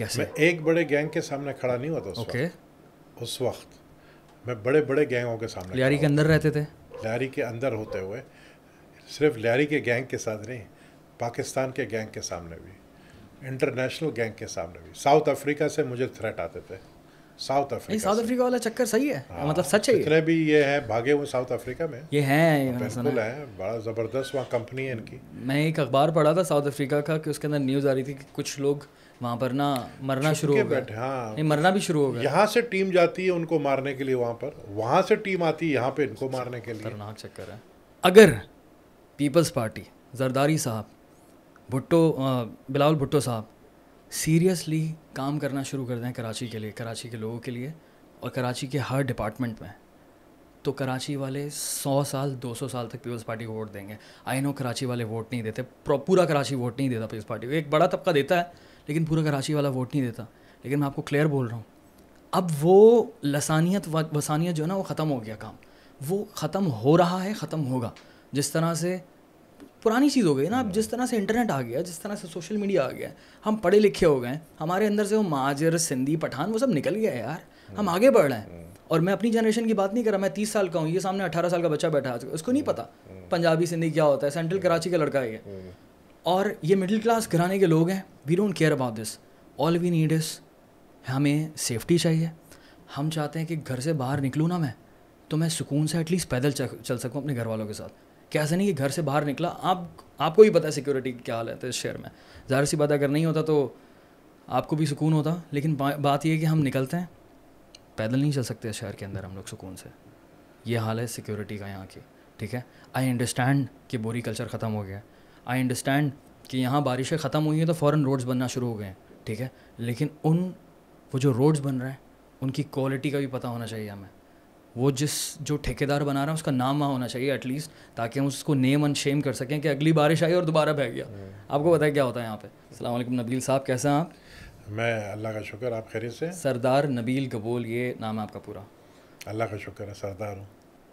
कैसे मैं एक बड़े गैंग के सामने खड़ा नहीं हुआ था उस okay. वक्त उस वक्त मैं बड़े बड़े गैंगों के सामने लियारी के अंदर रहते थे लियारी के अंदर होते हुए सिर्फ लियारी के गैंग के साथ नहीं पाकिस्तान के गैंग के सामने भी इंटरनेशनल गैंग के सामने भी साउथ अफ्रीका से मुझे थ्रेट आते थे साउथ अफ्रीका साउथ अफ्रीका वाला चक्कर सही है आ, हाँ, मतलब सच है इतने भी ये हैं भागे हुए साउथ अफ्रीका में ये हैं बिल्कुल है बड़ा ज़बरदस्त वहाँ कंपनी है इनकी मैं एक अखबार पढ़ा था साउथ अफ्रीका का कि उसके अंदर न्यूज़ आ रही थी कि कुछ लोग वहाँ पर ना मरना शुरू हो गया हाँ नहीं मरना भी शुरू हो गया यहाँ से टीम जाती है उनको मारने के लिए वहाँ पर वहाँ से टीम आती है यहाँ पे इनको अच्छा, मारने के लिए खतरनाक चक्कर है अगर पीपल्स पार्टी जरदारी साहब भुट्टो बिलावल भुट्टो साहब सीरियसली काम करना शुरू कर दें कराची के लिए कराची के लोगों के लिए और कराची के हर डिपार्टमेंट में तो कराची वाले 100 साल 200 साल तक पीपल्स पार्टी को वोट देंगे आई नो कराची वाले वोट नहीं देते पूरा कराची वोट नहीं देता पीपल्स पार्टी को एक बड़ा तबका देता है लेकिन पूरा कराची वाला वोट नहीं देता लेकिन मैं आपको क्लियर बोल रहा हूँ अब वो लसानियत वसानियत जो है ना वो ख़त्म हो गया काम वो ख़त्म हो रहा है ख़त्म होगा जिस तरह से पुरानी चीज़ हो गई ना अब जिस तरह से इंटरनेट आ गया जिस तरह से सोशल मीडिया आ गया हम पढ़े लिखे हो गए हमारे अंदर से वो माजर सिंधी पठान वो सब निकल गया है यार हम आगे बढ़ रहे हैं और मैं अपनी जनरेशन की बात नहीं कर रहा मैं तीस साल का हूँ ये सामने अठारह साल का बच्चा बैठा है उसको नहीं पता पंजाबी सिंधी क्या होता है सेंट्रल कराची का लड़का है और ये मिडिल क्लास घराने के लोग हैं we don't care about this all we need is हमें सेफ्टी चाहिए हम चाहते हैं कि घर से बाहर निकलूँ ना मैं तो मैं सुकून से एटलीस्ट पैदल चल सकूँ अपने घर वालों के साथ कैसे नहीं कि घर से बाहर निकला आप आपको ही पता है सिक्योरिटी की क्या हालत है इस शहर में ज़ाहिर सी बात अगर नहीं होता तो आपको भी सुकून होता लेकिन बा, बात यह है कि हम निकलते हैं पैदल नहीं चल सकते शहर के अंदर हम लोग सुकून से ये हाल है सिक्योरिटी का यहाँ की ठीक है आई अंडरस्टैंड कि बोरी कल्चर ख़त्म हो गया है आई अंडरस्टैंड कि यहाँ बारिशें ख़त्म हुई हैं तो फ़ौर रोड्स बनना शुरू हो गए हैं ठीक है लेकिन उन वो जो रोड्स बन रहे हैं उनकी क्वालिटी का भी पता होना चाहिए हमें वो जिस जो ठेकेदार बना रहा है उसका नाम वहाँ होना चाहिए एटलीस्ट ताकि हम उसको नेम एंड शेम कर सकें कि अगली बारिश आई और दोबारा बह गया हम्म। आपको पता है क्या होता है यहाँ पे अल्लाम नबील साहब कैसे हैं आप मैं अल्लाह का शुक्र आप खैरियत से सरदार नबील कबूल ये नाम है आपका पूरा अल्लाह का शुक्र है सरदार हूँ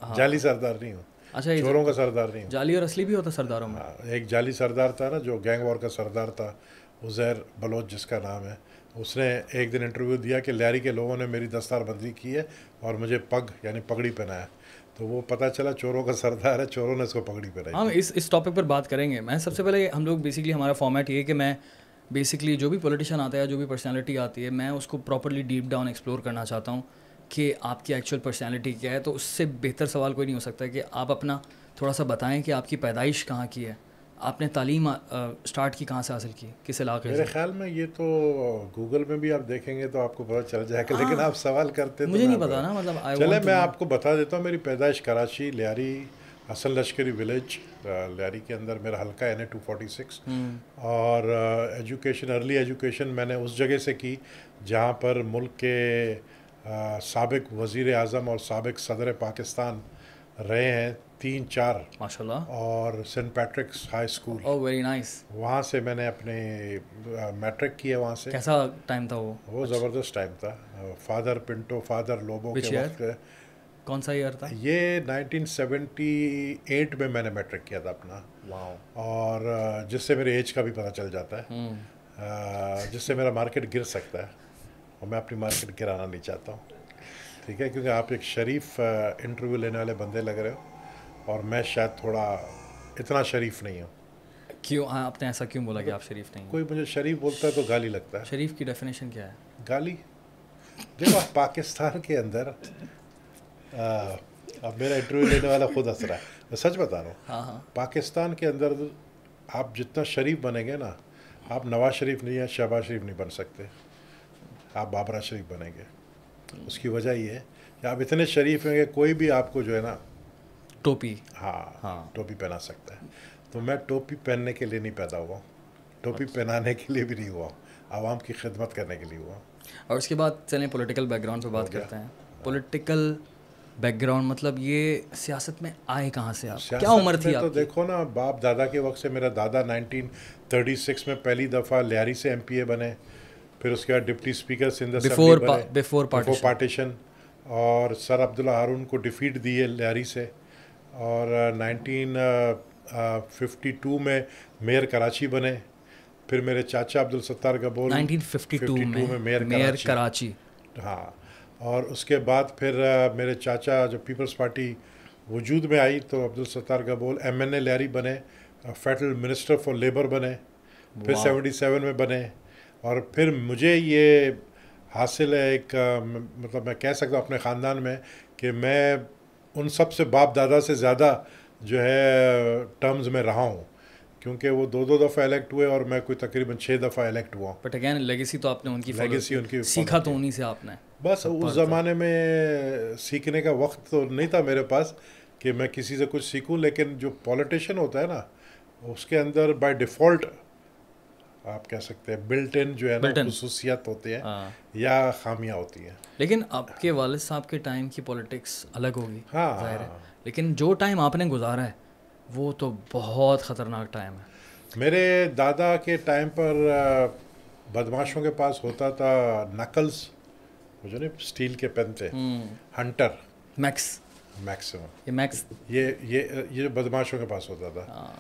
हाँ। जाली सरदार नहीं हूँ अच्छा चोरों का सरदार नहीं जाली और असली भी होता सरदारों में हाँ, एक जाली सरदार था ना जो गैंग वॉर का सरदार था उजैर बलोच जिसका नाम है उसने एक दिन इंटरव्यू दिया कि लहरी के लोगों ने मेरी दस्तारबंदी की है और मुझे पग यानी पगड़ी पहनाया तो वो पता चला चोरों का सरदार है चोरों ने इसको पगड़ी पहनाई हम हाँ, इस इस टॉपिक पर बात करेंगे मैं सबसे पहले हम लोग बेसिकली हमारा फॉर्मेट ये कि मैं बेसिकली जो भी पॉलिटिशियन आता है जो भी पर्सनैलिटी आती है मैं उसको प्रॉपरली डीप डाउन एक्सप्लोर करना चाहता हूँ कि आपकी एक्चुअल पर्सनैलिटी क्या है तो उससे बेहतर सवाल कोई नहीं हो सकता कि आप अपना थोड़ा सा बताएं कि आपकी पैदाइश कहाँ की है आपने तालीम स्टार्ट की कहाँ से हासिल की किस इलाके मेरे ख्याल में ये तो गूगल में भी आप देखेंगे तो आपको पता चल जाएगा आ, हाँ। लेकिन आप सवाल करते तो मुझे तो नहीं पता ना मतलब चले मैं आपको बता देता हूँ मेरी पैदाइश कराची लियारी हसन लश्करी विलेज लियारी के अंदर मेरा हल्का N A two forty six और एजुकेशन अर्ली एजुकेशन मैंने उस जगह से की जहाँ पर मुल्क के सबक वज़ी अजम और सबक सदर पाकिस्तान रहे हैं तीन चार माशाल्लाह और Saint Patrick's High School oh very nice वहाँ से मैंने अपने मैट्रिक किया वहाँ से कैसा टाइम था वो वो अच्छा। ज़बरदस्त टाइम था फादर पिंटो फादर लोबो के वक्त कौन सा ईयर था ये 1978 में मैंने मैट्रिक किया था अपना और जिससे मेरे एज का भी पता चल जाता है हम्म। जिससे मेरा मार्केट गिर सकता है और मैं अपनी मार्केट गिराना नहीं चाहता हूँ ठीक है क्योंकि आप एक शरीफ इंटरव्यू लेने वाले बंदे लग रहे हो और मैं शायद थोड़ा इतना शरीफ नहीं हूँ क्यों हाँ आपने ऐसा क्यों बोला कि आप शरीफ नहीं कोई मुझे शरीफ बोलता है तो गाली लगता है शरीफ की डेफिनेशन क्या है गाली देखो आप पाकिस्तान के अंदर अब मेरा इंटरव्यू लेने वाला खुद असर है मैं सच बता रहा हूँ हाँ, हाँ। पाकिस्तान के अंदर आप जितना शरीफ बनेंगे ना आप नवाज शरीफ नहीं या शहबाज शरीफ नहीं बन सकते आप बाबरा शरीफ बनेंगे उसकी वजह ये है कि आप इतने शरीफ हैं कि कोई भी आपको जो है ना टोपी हाँ हाँ टोपी पहना सकता है तो मैं टोपी पहनने के लिए नहीं पैदा हुआ टोपी अच्छा। पहनाने के लिए भी नहीं हुआ आवाम की खिदमत करने के लिए हुआ और उसके बाद चलें पॉलिटिकल बैकग्राउंड पर बात करते हैं पॉलिटिकल बैकग्राउंड मतलब ये सियासत में आए कहाँ से आप क्या उम्र थी तो देखो ना बाप दादा के वक्त से मेरा दादा 1936 में पहली दफ़ा लियारी से एमपीए बने फिर उसके बाद डिप्टी स्पीकर सिंधर बिफोर बिफोर पार्टीशन और सर अब्दुल्ला हारून को डिफीट दिए लहरी से और नाइनटीन फिफ्टी टू में मेयर कराची बने फिर मेरे चाचा अब्दुल सत्तार फिफ्टी 1952 में, में मेयर मेयर कराची हाँ और उसके बाद फिर uh, मेरे चाचा जब पीपल्स पार्टी वजूद में आई तो Abdul Sattar Gabol M N A Lyari बने फेडरल मिनिस्टर फॉर लेबर बने फिर सेवेंटी सेवन में बने और फिर मुझे ये हासिल है एक मतलब मैं कह सकता हूँ अपने ख़ानदान में कि मैं उन सब से बाप दादा से ज़्यादा जो है टर्म्स में रहा हूँ क्योंकि वो दो दो दफ़ा इलेक्ट हुए और मैं कोई तकरीबन छः दफ़ा इलेक्ट हुआ बट अगैन लेगेसी तो आपने उनकी लेगेसी उनकी सीखा तो उन्हीं से आपने बस उस तो ज़माने में सीखने का वक्त तो नहीं था मेरे पास कि मैं किसी से कुछ सीखूं लेकिन जो पॉलिटिशियन होता है ना उसके अंदर बाय डिफ़ॉल्ट आप कह सकते हैं बिल्ट इन जो है ना होती है हैं हाँ। या खामियां होती हैं लेकिन आपके वाल साहब के टाइम की पॉलिटिक्स अलग होगी हाँ, हाँ, हाँ। लेकिन जो टाइम आपने गुजारा है वो तो बहुत ख़तरनाक टाइम है मेरे दादा के टाइम पर बदमाशों के पास होता था नकल्स मुझे ना स्टील के पेन थे हंटर मैक्स मैक्सिमम ये मैक्स ये ये ये बदमाशों के पास होता था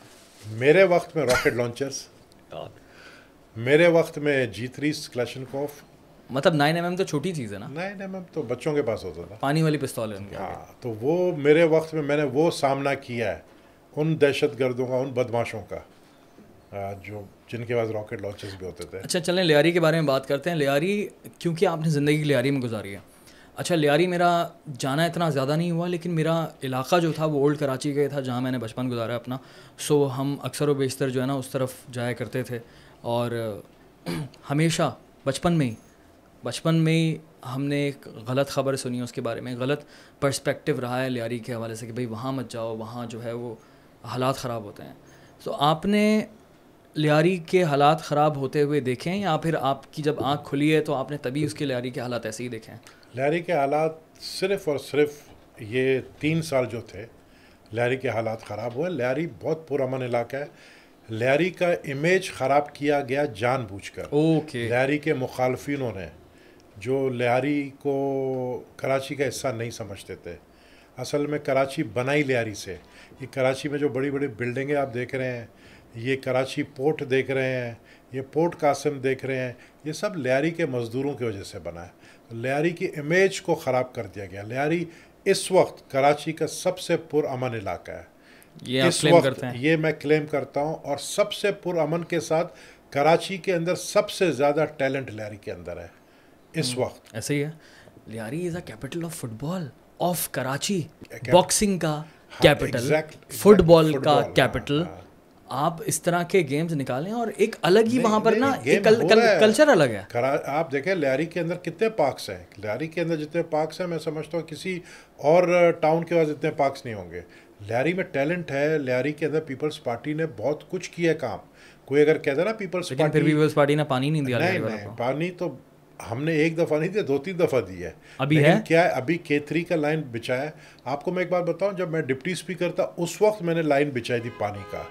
मेरे वक्त में रॉकेट लॉन्चर्स मेरे वक्त में जी थ्री क्लैशनकोफ मतलब नाइन एम mm तो छोटी चीज़ है ना नाइन एम mm तो बच्चों के पास होता था पानी वाली पिस्तौल है हाँ तो वो मेरे वक्त में मैंने वो सामना किया है उन दहशत गर्दों का उन बदमाशों का जो जिनके पास रॉकेट लॉन्चेस भी होते थे अच्छा चलें लियारी के बारे में बात करते हैं लियारी क्योंकि आपने ज़िंदगी लियारी में गुजारी है अच्छा लियारी मेरा जाना इतना ज़्यादा नहीं हुआ लेकिन मेरा इलाका जो था वो ओल्ड कराची का था जहाँ मैंने बचपन गुजारा अपना सो हम अक्सर व बेशतर जो है ना उस तरफ जाया करते थे और हमेशा बचपन में ही बचपन में ही हमने एक गलत ख़बर सुनी उसके बारे में गलत पर्सपेक्टिव रहा है लियारी के हवाले से कि भाई वहाँ मत जाओ वहाँ जो है वो हालात ख़राब होते हैं तो आपने लियारी के हालात ख़राब होते हुए देखे हैं या फिर आपकी जब आँख खुली है तो आपने तभी उसके लियारी के हालात ऐसे ही देखे हैं लियारी के हालात सिर्फ़ और सिर्फ ये तीन साल जो थे लियारी के हालात ख़राब हुए लियारी बहुत पुरमन इलाका है लैरी का इमेज ख़राब किया गया जानबूझकर ओके okay. लैरी के मुखालफिनों ने जो लियारी को कराची का हिस्सा नहीं समझते थे असल में कराची बनाई लियारी से ये कराची में जो बड़ी बड़ी बिल्डिंगें आप देख रहे हैं ये कराची पोर्ट देख रहे हैं ये पोर्ट कासिम देख रहे हैं ये सब लियारी के मज़दूरों की वजह से बना है तो लियारी की इमेज को ख़राब कर दिया गया लियारी इस वक्त कराची का सबसे पुरान इलाका है ये इस वक्त करते हैं। ये मैं क्लेम करता हूँ और सबसे पुरअमन के साथ कराची के अंदर सबसे ज़्यादा टैलेंट लियारी के अंदर है इस हम्म, वक्त ऐसे ही है Lyari is a capital of football of Karachi boxing का कैपिटल हाँ, फुटबॉल का कैपिटल हाँ, हाँ। आप इस तरह के गेम्स निकालें और एक अलग ही वहाँ पर ना एक कल, कल, कल्चर अलग है आप देखें लियारी के अंदर कितने पार्क्स हैं लियारी के अंदर जितने पार्क्स हैं मैं समझता हूँ किसी और टाउन के पास इतने पार्क्स नहीं होंगे लियारी में टैलेंट है लियारी के अंदर पीपल्स पार्टी ने बहुत कुछ किया काम कोई अगर कहता ना पीपल्स पार्टी फिर पीपल्स पार्टी ने पानी नहीं दिया नहीं नहीं पानी तो हमने एक दफ़ा नहीं दिया दो तीन दफ़ा दिया है अभी है क्या है अभी केतरी का लाइन बिछाया है आपको मैं एक बार बताऊं जब मैं डिप्टी स्पीकर था उस वक्त मैंने लाइन बिछाई थी पानी का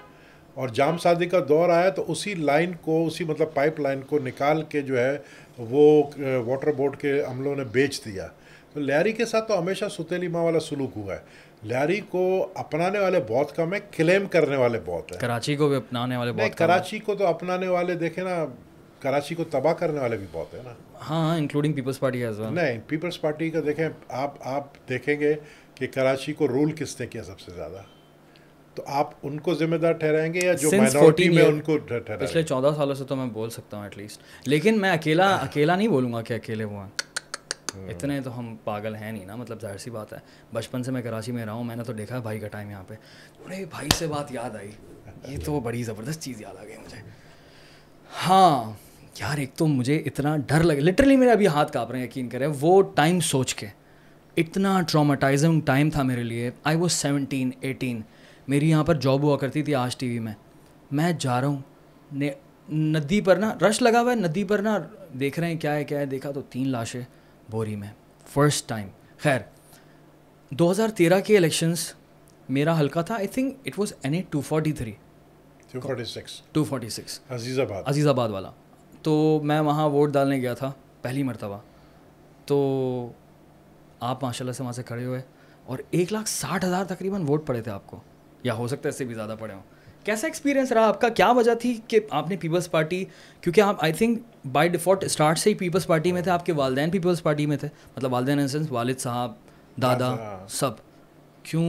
और जाम शादी का दौर आया तो उसी लाइन को उसी मतलब पाइप लाइन को निकाल के जो है वो वाटर बोर्ड के अमलों ने बेच दिया तो लहरी के साथ तो हमेशा सुतेली माँ वाला सुलूक हुआ है लैरी को अपनाने वाले बहुत कम है क्लेम करने वाले बहुत है कराची को भी अपनाने वाले बहुत कराची को तो अपनाने वाले देखे ना कराची को तबाह करने वाले भी बहुत है ना हाँ हाँ including Peoples Party as well नहीं पीपल्स पार्टी का देखें आप आप देखेंगे कि कराची को रूल किसने किया सबसे ज़्यादा तो आप उनको जिम्मेदार ठहराएंगे या जो माइनॉरिटी में उनको पिछले चौदह सालों से तो मैं बोल सकता हूँ एटलीस्ट लेकिन मैं अकेला अकेला नहीं बोलूँगा कि अकेले वो हैं हाँ। इतने तो हम पागल हैं नहीं ना मतलब जाहिर सी बात है बचपन से मैं कराची में रहा हूँ मैंने तो देखा भाई का टाइम यहाँ पे अरे भाई से बात याद आई ये तो बड़ी ज़बरदस्त चीज़ याद आ गई मुझे हाँ यार एक तो मुझे इतना डर लगे लिटरली मेरे अभी हाथ काँप रहे हैं यकीन करें वो टाइम सोच के इतना ट्रामाटाइजिंग टाइम था मेरे लिए आई वो सेवनटीन एटीन मेरी यहाँ पर जॉब हुआ करती थी आज टीवी में मैं जा रहा हूँ नदी पर ना रश लगा हुआ है नदी पर ना देख रहे हैं क्या है क्या है देखा तो तीन लाशें बोरी में फर्स्ट टाइम खैर 2013 के इलेक्शंस मेरा हल्का था I think it was N A two forty three two forty six Azizabad Azizabad वाला तो मैं वहाँ वोट डालने गया था पहली मरतबा तो आप माशाल्लाह से वहाँ से खड़े हुए और एक लाख साठ हज़ार तकरीबन वोट पड़े थे आपको या हो सकता है इससे भी ज़्यादा पड़े हों कैसा एक्सपीरियंस रहा आपका क्या वजह थी कि आपने पीपल्स पार्टी क्योंकि आप I think by default start से ही पीपल्स पार्टी में थे आपके वालदेन पीपल्स पार्टी में थे मतलब वालदे इन सेंस वालिद साहब दादा हाँ। सब क्यों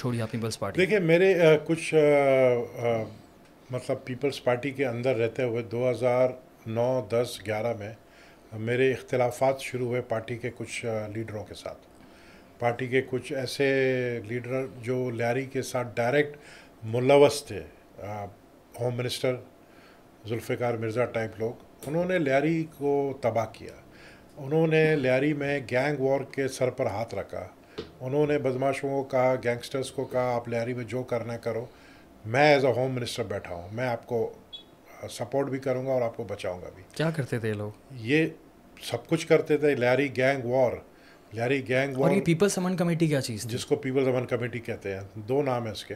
छोड़ी आप पीपल्स पार्टी देखिए मेरे आ, कुछ आ, आ, मतलब पीपल्स पार्टी के अंदर रहते हुए 2009 10 11 में मेरे इख्तलाफात शुरू हुए पार्टी के कुछ लीडरों के साथ पार्टी के कुछ ऐसे लीडर जो लियारी के साथ डायरेक्ट मुलवस थे home minister Zulfiqar Mirza type लोग उन्होंने लियारी को तबाह किया उन्होंने लियारी में गैंग वॉर के सर पर हाथ रखा उन्होंने बदमाशों को कहा गैंगस्टर्स को कहा आप लियारी में जो करना करो मैं एज अ होम मिनिस्टर बैठा हूँ मैं आपको सपोर्ट भी करूँगा और आपको बचाऊँगा भी क्या करते थे लोग ये सब कुछ करते थे Lyari gang war Lyari gang war Peoples Aman committee क्या चीज़ जिसको पीपल्स अमन कमेटी कहते हैं दो नाम है इसके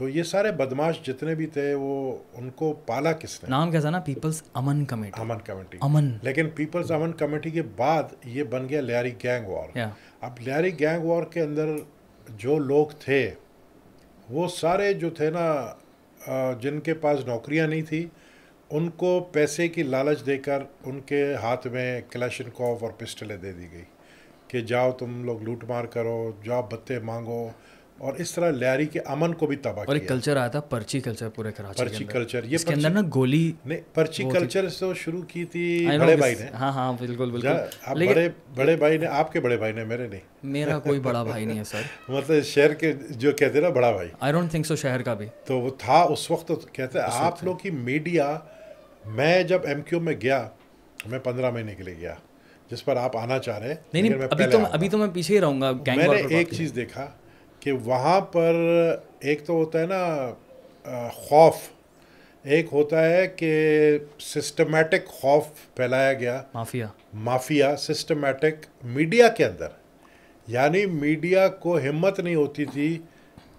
तो ये सारे बदमाश जितने भी थे वो उनको पाला किसने नाम क्या था ना पीपल्स अमन कमेटी अमन कमेटी अमन लेकिन पीपल्स अमन कमेटी के बाद ये बन गया लियारी गैंग वॉर अब लियारी गैंग वॉर के अंदर जो लोग थे वो सारे जो थे ना जिनके पास नौकरियां नहीं थी उनको पैसे की लालच देकर उनके हाथ में क्लैशन और पिस्टलें दे दी गई कि जाओ तुम लोग लूट मार करो जाओ बत्ते मांगो और इस तरह लैरी के अमन को भी तबाह और एक कल्चर आया था पर्ची कल्चर पूरे कराची पर्ची के कल्चर ये इसके अंदर ना गोली ने पर्ची कल्चर से शुरू की थी बड़े भाई ने हाँ हाँ बिल्कुल बिल्कुल बड़े बड़े भाई ने आपके बड़े भाई ने मेरे नहीं मेरा कोई बड़ा भाई नहीं है सर मतलब शहर के जो कहते ना बड़ा भाई आई डोंट थिंक सो शहर का भी तो वो था उस वक्त तो कहते आप लोग की मीडिया मैं जब एम में गया मैं पंद्रह महीने के लिए गया जिस पर आप आना चाह रहे हैं नहीं नहीं अभी तो अभी तो मैं पीछे ही रहूंगा मैंने एक चीज़ देखा कि वहाँ पर एक तो होता है ना खौफ एक होता है कि सिस्टमेटिक खौफ फैलाया गया माफिया माफिया सिस्टमेटिक मीडिया के अंदर यानी मीडिया को हिम्मत नहीं होती थी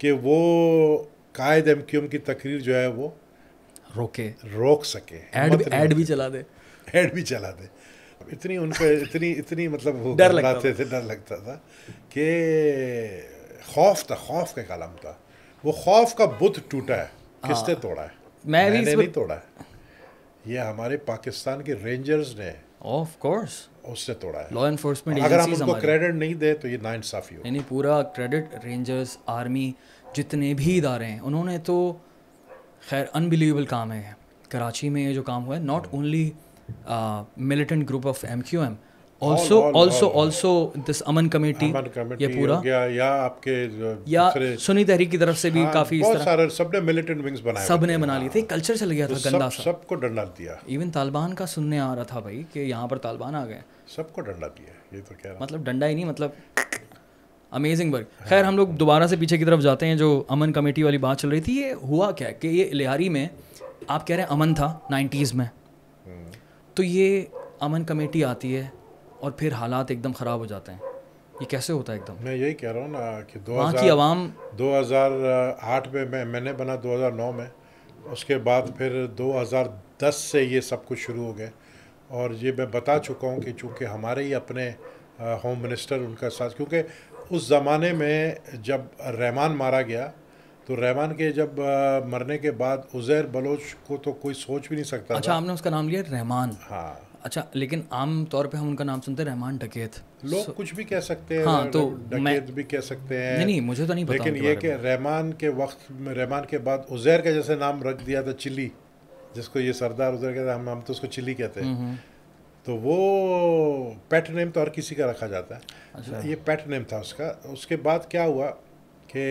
कि वो कायद एम की तकरीर जो है वो रोके रोक सके एड भी, भी चला दे एड भी चला दे इतनी उनको इतनी इतनी मतलब वो डर लगता थे डर लगता था कि खौफ था खौफ का कलम था वो खौफ का बुध टूटा है किसने हाँ। तोड़ा है मैं भी मैंने नहीं तोड़ा है ये हमारे पाकिस्तान के रेंजर्स ने ऑफ कोर्स उससे तोड़ा है लॉ एनफोर्समेंट अगर हम उनको क्रेडिट नहीं दे तो ये ना इंसाफी होगी यानी पूरा क्रेडिट रेंजर्स आर्मी जितने भी इदारे हैं उन्होंने तो खैर अनबिलीवेबल काम है कराची में ये जो काम हुआ है not only militant group of M Q M also also also this Aman committee ये पूरा या, या आपके या सुनी तहरीक की तरफ से भी हाँ, काफी बहुत सारे सबने मिलिटेंट विंग्स बनाए सब ने बना लिए थे कल्चर चल गया था तो गंदा सा सबको डंडा दिया इवन तालिबान का सुनने आ रहा था भाई कि यहाँ पर तालिबान आ गए सबको डंडा दिया ये तो क्या मतलब डंडा ही नहीं मतलब अमेजिंग वर्क खैर हम लोग दोबारा से पीछे की तरफ जाते हैं जो अमन कमेटी वाली बात चल रही थी ये हुआ क्या कि ये लिहारी में आप कह रहे हैं अमन था नाइन्टीज़ में हम्म। तो ये अमन कमेटी आती है और फिर हालात एकदम ख़राब हो जाते हैं ये कैसे होता है एकदम मैं यही कह रहा हूँ ना कि दो हज़ार की आवाम आठ में मैं मैंने बना 2009 में उसके बाद फिर 2010 से ये सब कुछ शुरू हो गए और ये मैं बता चुका हूँ कि चूँकि हमारे ही अपने होम मिनिस्टर उनका साथ क्योंकि उस ज़माने में जब रहमान मारा गया तो रहमान के जब मरने के बाद उज़ैर बलोच को तो कोई सोच भी नहीं सकता अच्छा आपने उसका नाम लिया रहमान हाँ अच्छा लेकिन आम तौर पे हम उनका नाम सुनते हैं रहमान डकैत लोग so, कुछ भी कह सकते हैं हाँ तो मतलब डकैत भी कह सकते हैं नहीं नहीं मुझे तो नहीं पता लेकिन ये कि रहमान के वक्त रहमान के बाद उजैर का जैसे नाम रख दिया था चिली जिसको ये सरदार उजैर कहते हम हम तो उसको चिली कहते हैं हम्म, हम्म। तो वो पेट नेम तो हर किसी का रखा जाता है अच्छा। ये पेट नेम था उसका उसके बाद क्या हुआ कि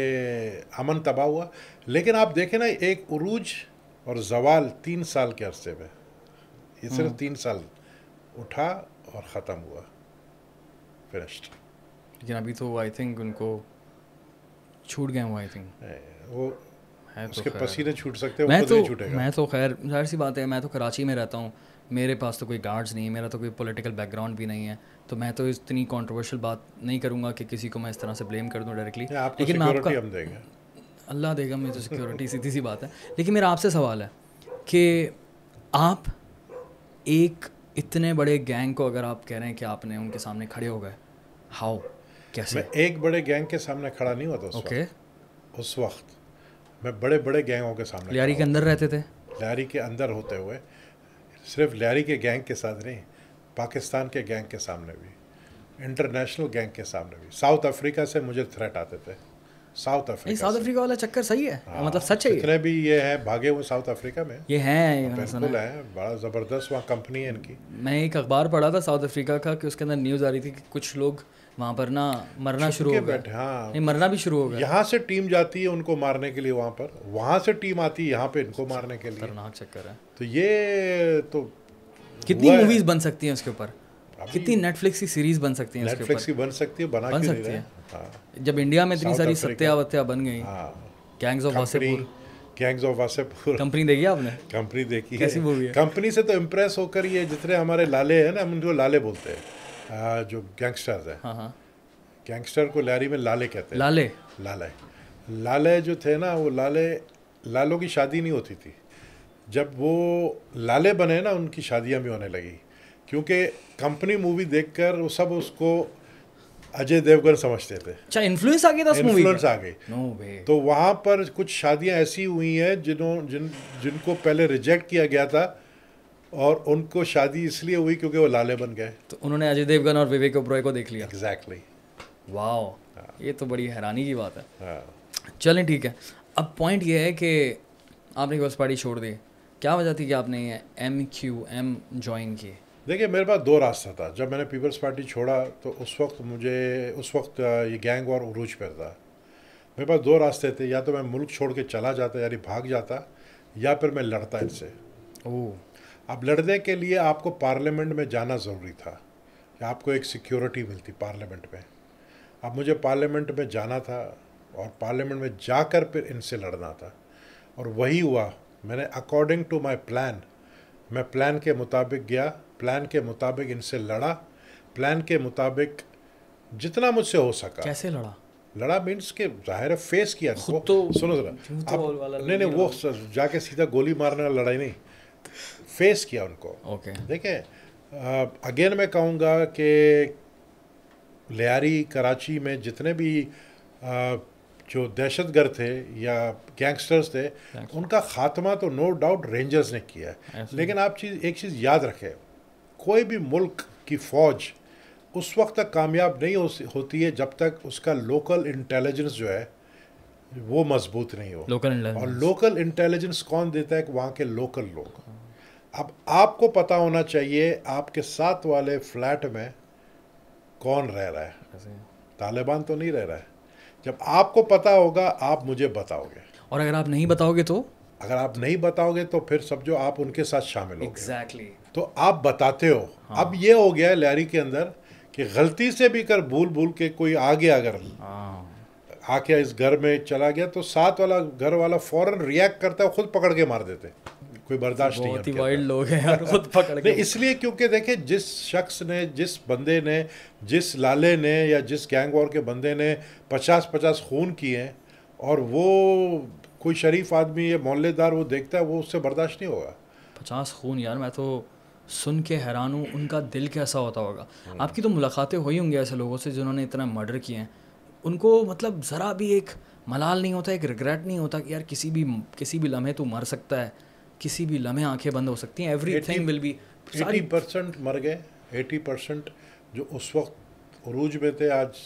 अमन तबाह हुआ लेकिन आप देखें ना एक उरूज और जवाल तीन साल के अरसे में ये सिर्फ हम्म। तीन साल उठा और ख़त्म हुआ फिनिश्ड लेकिन अभी तो आई थिंक उनको छूट गए आई थिंक वो है तो उसके पसीने छूट सकते हैं मैं तो मैं तो खैर जाहिर सी बात है मैं तो कराची में रहता हूँ मेरे पास तो कोई गार्ड्स नहीं है मेरा तो कोई पॉलिटिकल बैकग्राउंड भी नहीं है तो मैं तो इतनी कंट्रोवर्शियल बात नहीं करूँगा कि किसी को मैं इस तरह से ब्लेम कर दूँ डायरेक्टली लेकिन मैं आपका अल्लाह देगा मुझे तो सिक्योरिटी सीधी सी बात है लेकिन मेरा आपसे सवाल है कि आप एक इतने बड़े गैंग को अगर आप कह रहे हैं कि आपने उनके सामने खड़े हो गए हाउ कैसे मैं एक बड़े गैंग के सामने खड़ा नहीं हुआ था ओके उस वक्त मैं बड़े बड़े गैंगों के सामने लियारी के अंदर रहते थे लियारी के अंदर होते हुए सिर्फ लियारी के गैंग के साथ नहीं पाकिस्तान के गैंग के सामने भी इंटरनेशनल गैंग के सामने भी साउथ अफ्रीका से मुझे थ्रेट आते थे साउथ अफ्रीका साउथ अफ्रीका वाला चक्कर सही है आ, हाँ, मतलब सच है इतने भी ये है भागे हुए साउथ अफ्रीका में ये हैं बिल्कुल है बड़ा ज़बरदस्त वहाँ कंपनी है इनकी मैं एक अखबार पढ़ा था साउथ अफ्रीका का कि उसके अंदर न्यूज़ आ रही थी कि कुछ लोग वहाँ पर ना मरना शुरू हो गए हाँ मरना भी शुरू हो गया यहाँ से टीम जाती है उनको मारने के लिए वहाँ पर वहाँ से टीम आती है यहाँ पे इनको मारने के लिए खतरनाक चक्कर है तो ये तो कितनी मूवीज बन सकती हैं उसके ऊपर कितनी नेटफ्लिक्स की सीरीज बन सकती है नेटफ्लिक्स की बन सकती है बना बन सकती है हाँ। जब इंडिया में इतनी सारी सत्या वत्या बन गई gangs of Wasseypur gangs of Wasseypur company देखी आपने कंपनी देखी कैसी मूवी है कंपनी से तो इम्प्रेस होकर ये जितने हमारे लाले हैं ना हम उनको लाले बोलते हैं जो गैंगस्टर्स हैं गैंगस्टर हाँ, हाँ। को लहरी में लाले कहते हैं लाले लाले लाले जो थे ना वो लाले लालों की शादी नहीं होती थी जब वो लाले बने ना उनकी शादियां भी होने लगी क्योंकि कंपनी मूवी देखकर वो सब उसको अजय देवगन समझते थे अच्छा इन्फ्लुएंस आ गई था इन्फ्लुएंस आ गई वे तो वहाँ पर कुछ शादियाँ ऐसी हुई हैं जिन्हों जिन जिनको पहले रिजेक्ट किया गया था और उनको शादी इसलिए हुई क्योंकि वो लाले बन गए तो उन्होंने अजय देवगन और विवेक ओब्रॉय को देख लिया एग्जैक्टली वाह हाँ। ये तो बड़ी हैरानी की बात है हाँ। चलें ठीक है अब पॉइंट ये है कि आपने बस पार्टी छोड़ दी क्या वजह थी कि आपने एम क्यू एम ज्वाइन किए देखिए मेरे पास दो रास्ता था जब मैंने पीपल्स पार्टी छोड़ा तो उस वक्त मुझे उस वक्त ये गैंग और उरूज पर था मेरे पास दो रास्ते थे या तो मैं मुल्क छोड़ के चला जाता यानी भाग जाता या फिर मैं लड़ता इनसे अब लड़ने के लिए आपको पार्लियामेंट में जाना ज़रूरी था कि आपको एक सिक्योरिटी मिलती पार्लियामेंट में अब मुझे पार्लियामेंट में जाना था और पार्लियामेंट में जाकर फिर इनसे लड़ना था और वही हुआ मैंने अकॉर्डिंग टू माय प्लान मैं प्लान के मुताबिक गया प्लान के मुताबिक इनसे लड़ा प्लान के मुताबिक जितना मुझसे हो सका कैसे लड़ा लड़ा मीन्स के जाहिर फेस किया खुद तो सुनो जरा नहीं नहीं वो जाके सीधा गोली मारने वाला लड़ाई नहीं फेस किया उनको ओके देखें अगेन मैं कहूँगा कि लियारी कराची में जितने भी जो दहशतगर्द थे या गैंगस्टर्स थे उनका खात्मा तो नो डाउट रेंजर्स ने किया है लेकिन आप चीज़ एक चीज़ याद रखें कोई भी मुल्क की फ़ौज उस वक्त तक कामयाब नहीं हो, होती है जब तक उसका लोकल इंटेलिजेंस जो है वो मजबूत नहीं हो लोकल और लोकल इंटेलिजेंस कौन देता है कि वहाँ के लोकल लोग अब आपको पता होना चाहिए आपके साथ वाले फ्लैट में कौन रह रहा है तालिबान तो नहीं रह रहा है जब आपको पता होगा आप मुझे बताओगे और अगर आप नहीं बताओगे तो अगर आप नहीं बताओगे तो फिर सब जो आप उनके साथ शामिल हो एग्जैक्टली exactly. तो आप बताते हो हाँ। अब ये हो गया है लहरी के अंदर कि गलती से भी कर भूल भूल के कोई आ गया अगर हाँ। आके इस घर में चला गया तो साथ वाला घर वाला फौरन रिएक्ट करता है खुद पकड़ के मार देते कोई बर्दाश्त नहीं होती वाइल्ड लोग हैं यार खुद पकड़ के इसलिए क्योंकि देखे जिस शख्स ने जिस बंदे ने जिस लाले ने या जिस गैंग वॉर के बंदे ने पचास पचास खून किए हैं और वो कोई शरीफ आदमी या मोहल्लेदार वो देखता है वो उससे बर्दाश्त नहीं होगा पचास खून यार मैं तो सुन के हैरान हूँ उनका दिल कैसा होता होगा आपकी तो मुलाकातें हुई होंगी ऐसे लोगों से जिन्होंने इतना मर्डर किए हैं उनको मतलब ज़रा भी एक मलाल नहीं होता एक रिग्रेट नहीं होता कि यार किसी भी किसी भी लम्हे तो मर सकता है किसी भी लम्हे आंखें बंद हो सकती हैं everything will be eighty percent मर गए एटी परसेंट जो उस वक्त रूज में थे आज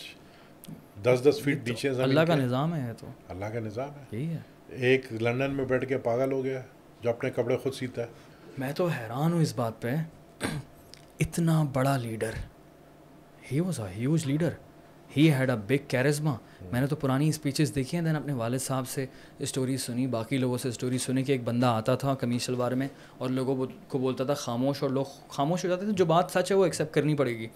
दस दस फीट नीचे तो अल्लाह का निज़ाम है तो अल्लाह का निज़ाम है यही है एक लंदन में बैठ के पागल हो गया जो अपने कपड़े खुद सीता है मैं तो हैरान हूँ इस बात पे इतना बड़ा leader he was as leader he had a big charisma मैंने तो पुरानी स्पीचेस देखी हैं देन अपने वाले साहब से स्टोरी सुनी बाकी लोगों से स्टोरी सुनी कि एक बंदा आता था कमी शलवार में और लोगों को बोलता था खामोश और लोग खामोश हो जाते थे जो बात सच है वो एक्सेप्ट करनी पड़ेगी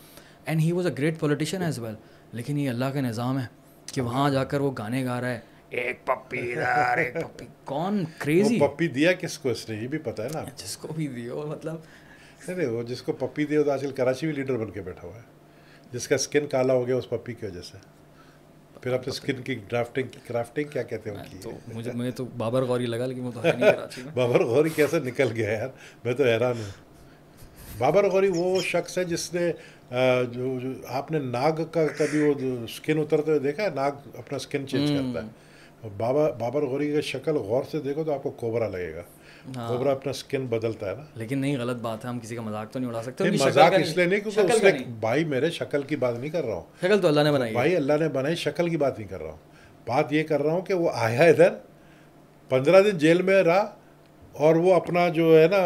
and he was a great politician as well लेकिन ये अल्लाह का निज़ाम है कि वहाँ जाकर वो गाने गा रहा है एक पप्पी इधर एक पप्पी कौन क्रेजी वो पप्पी दिया किसको इसने ये भी पता है ना जिसको भी दियो मतलब नहीं वो जिसको पप्पी दियो तो आजकल कराची में लीडर बन के बैठा हुआ है जिसका स्किन काला हो गया उस पप्पी की वजह से फिर आप स्किन की ड्राफ्टिंग की क्राफ्टिंग क्या कहते हैं उनकी तो मुझे मैं तो बाबर गौरी लगा लेकिन वो तो नहीं कराची में बाबर गौरी कैसे निकल गया यार मैं तो हैरान हूँ बाबर गौरी वो शख्स है जिसने जो, जो आपने नाग का कभी वो स्किन उतरते हुए देखा है नाग अपना स्किन हम्म। चेंज करता है और बाबा बाबर गौरी का शक्ल गौर से देखो तो आपको कोबरा लगेगा हाँ। कोबरा अपना स्किन बदलता है ना लेकिन नहीं गलत बात है हम किसी का मजाक तो नहीं उड़ा सकते मजाक इसलिए नहीं क्योंकि उसने भाई मेरे शक्ल की बात नहीं कर रहा हूँ शक्ल तो अल्लाह ने बनाई भाई अल्लाह ने बनाई शक्ल की बात नहीं कर रहा हूँ बात ये कर रहा हूँ कि वो आया इधर पंद्रह दिन जेल में रहा और वो अपना जो है ना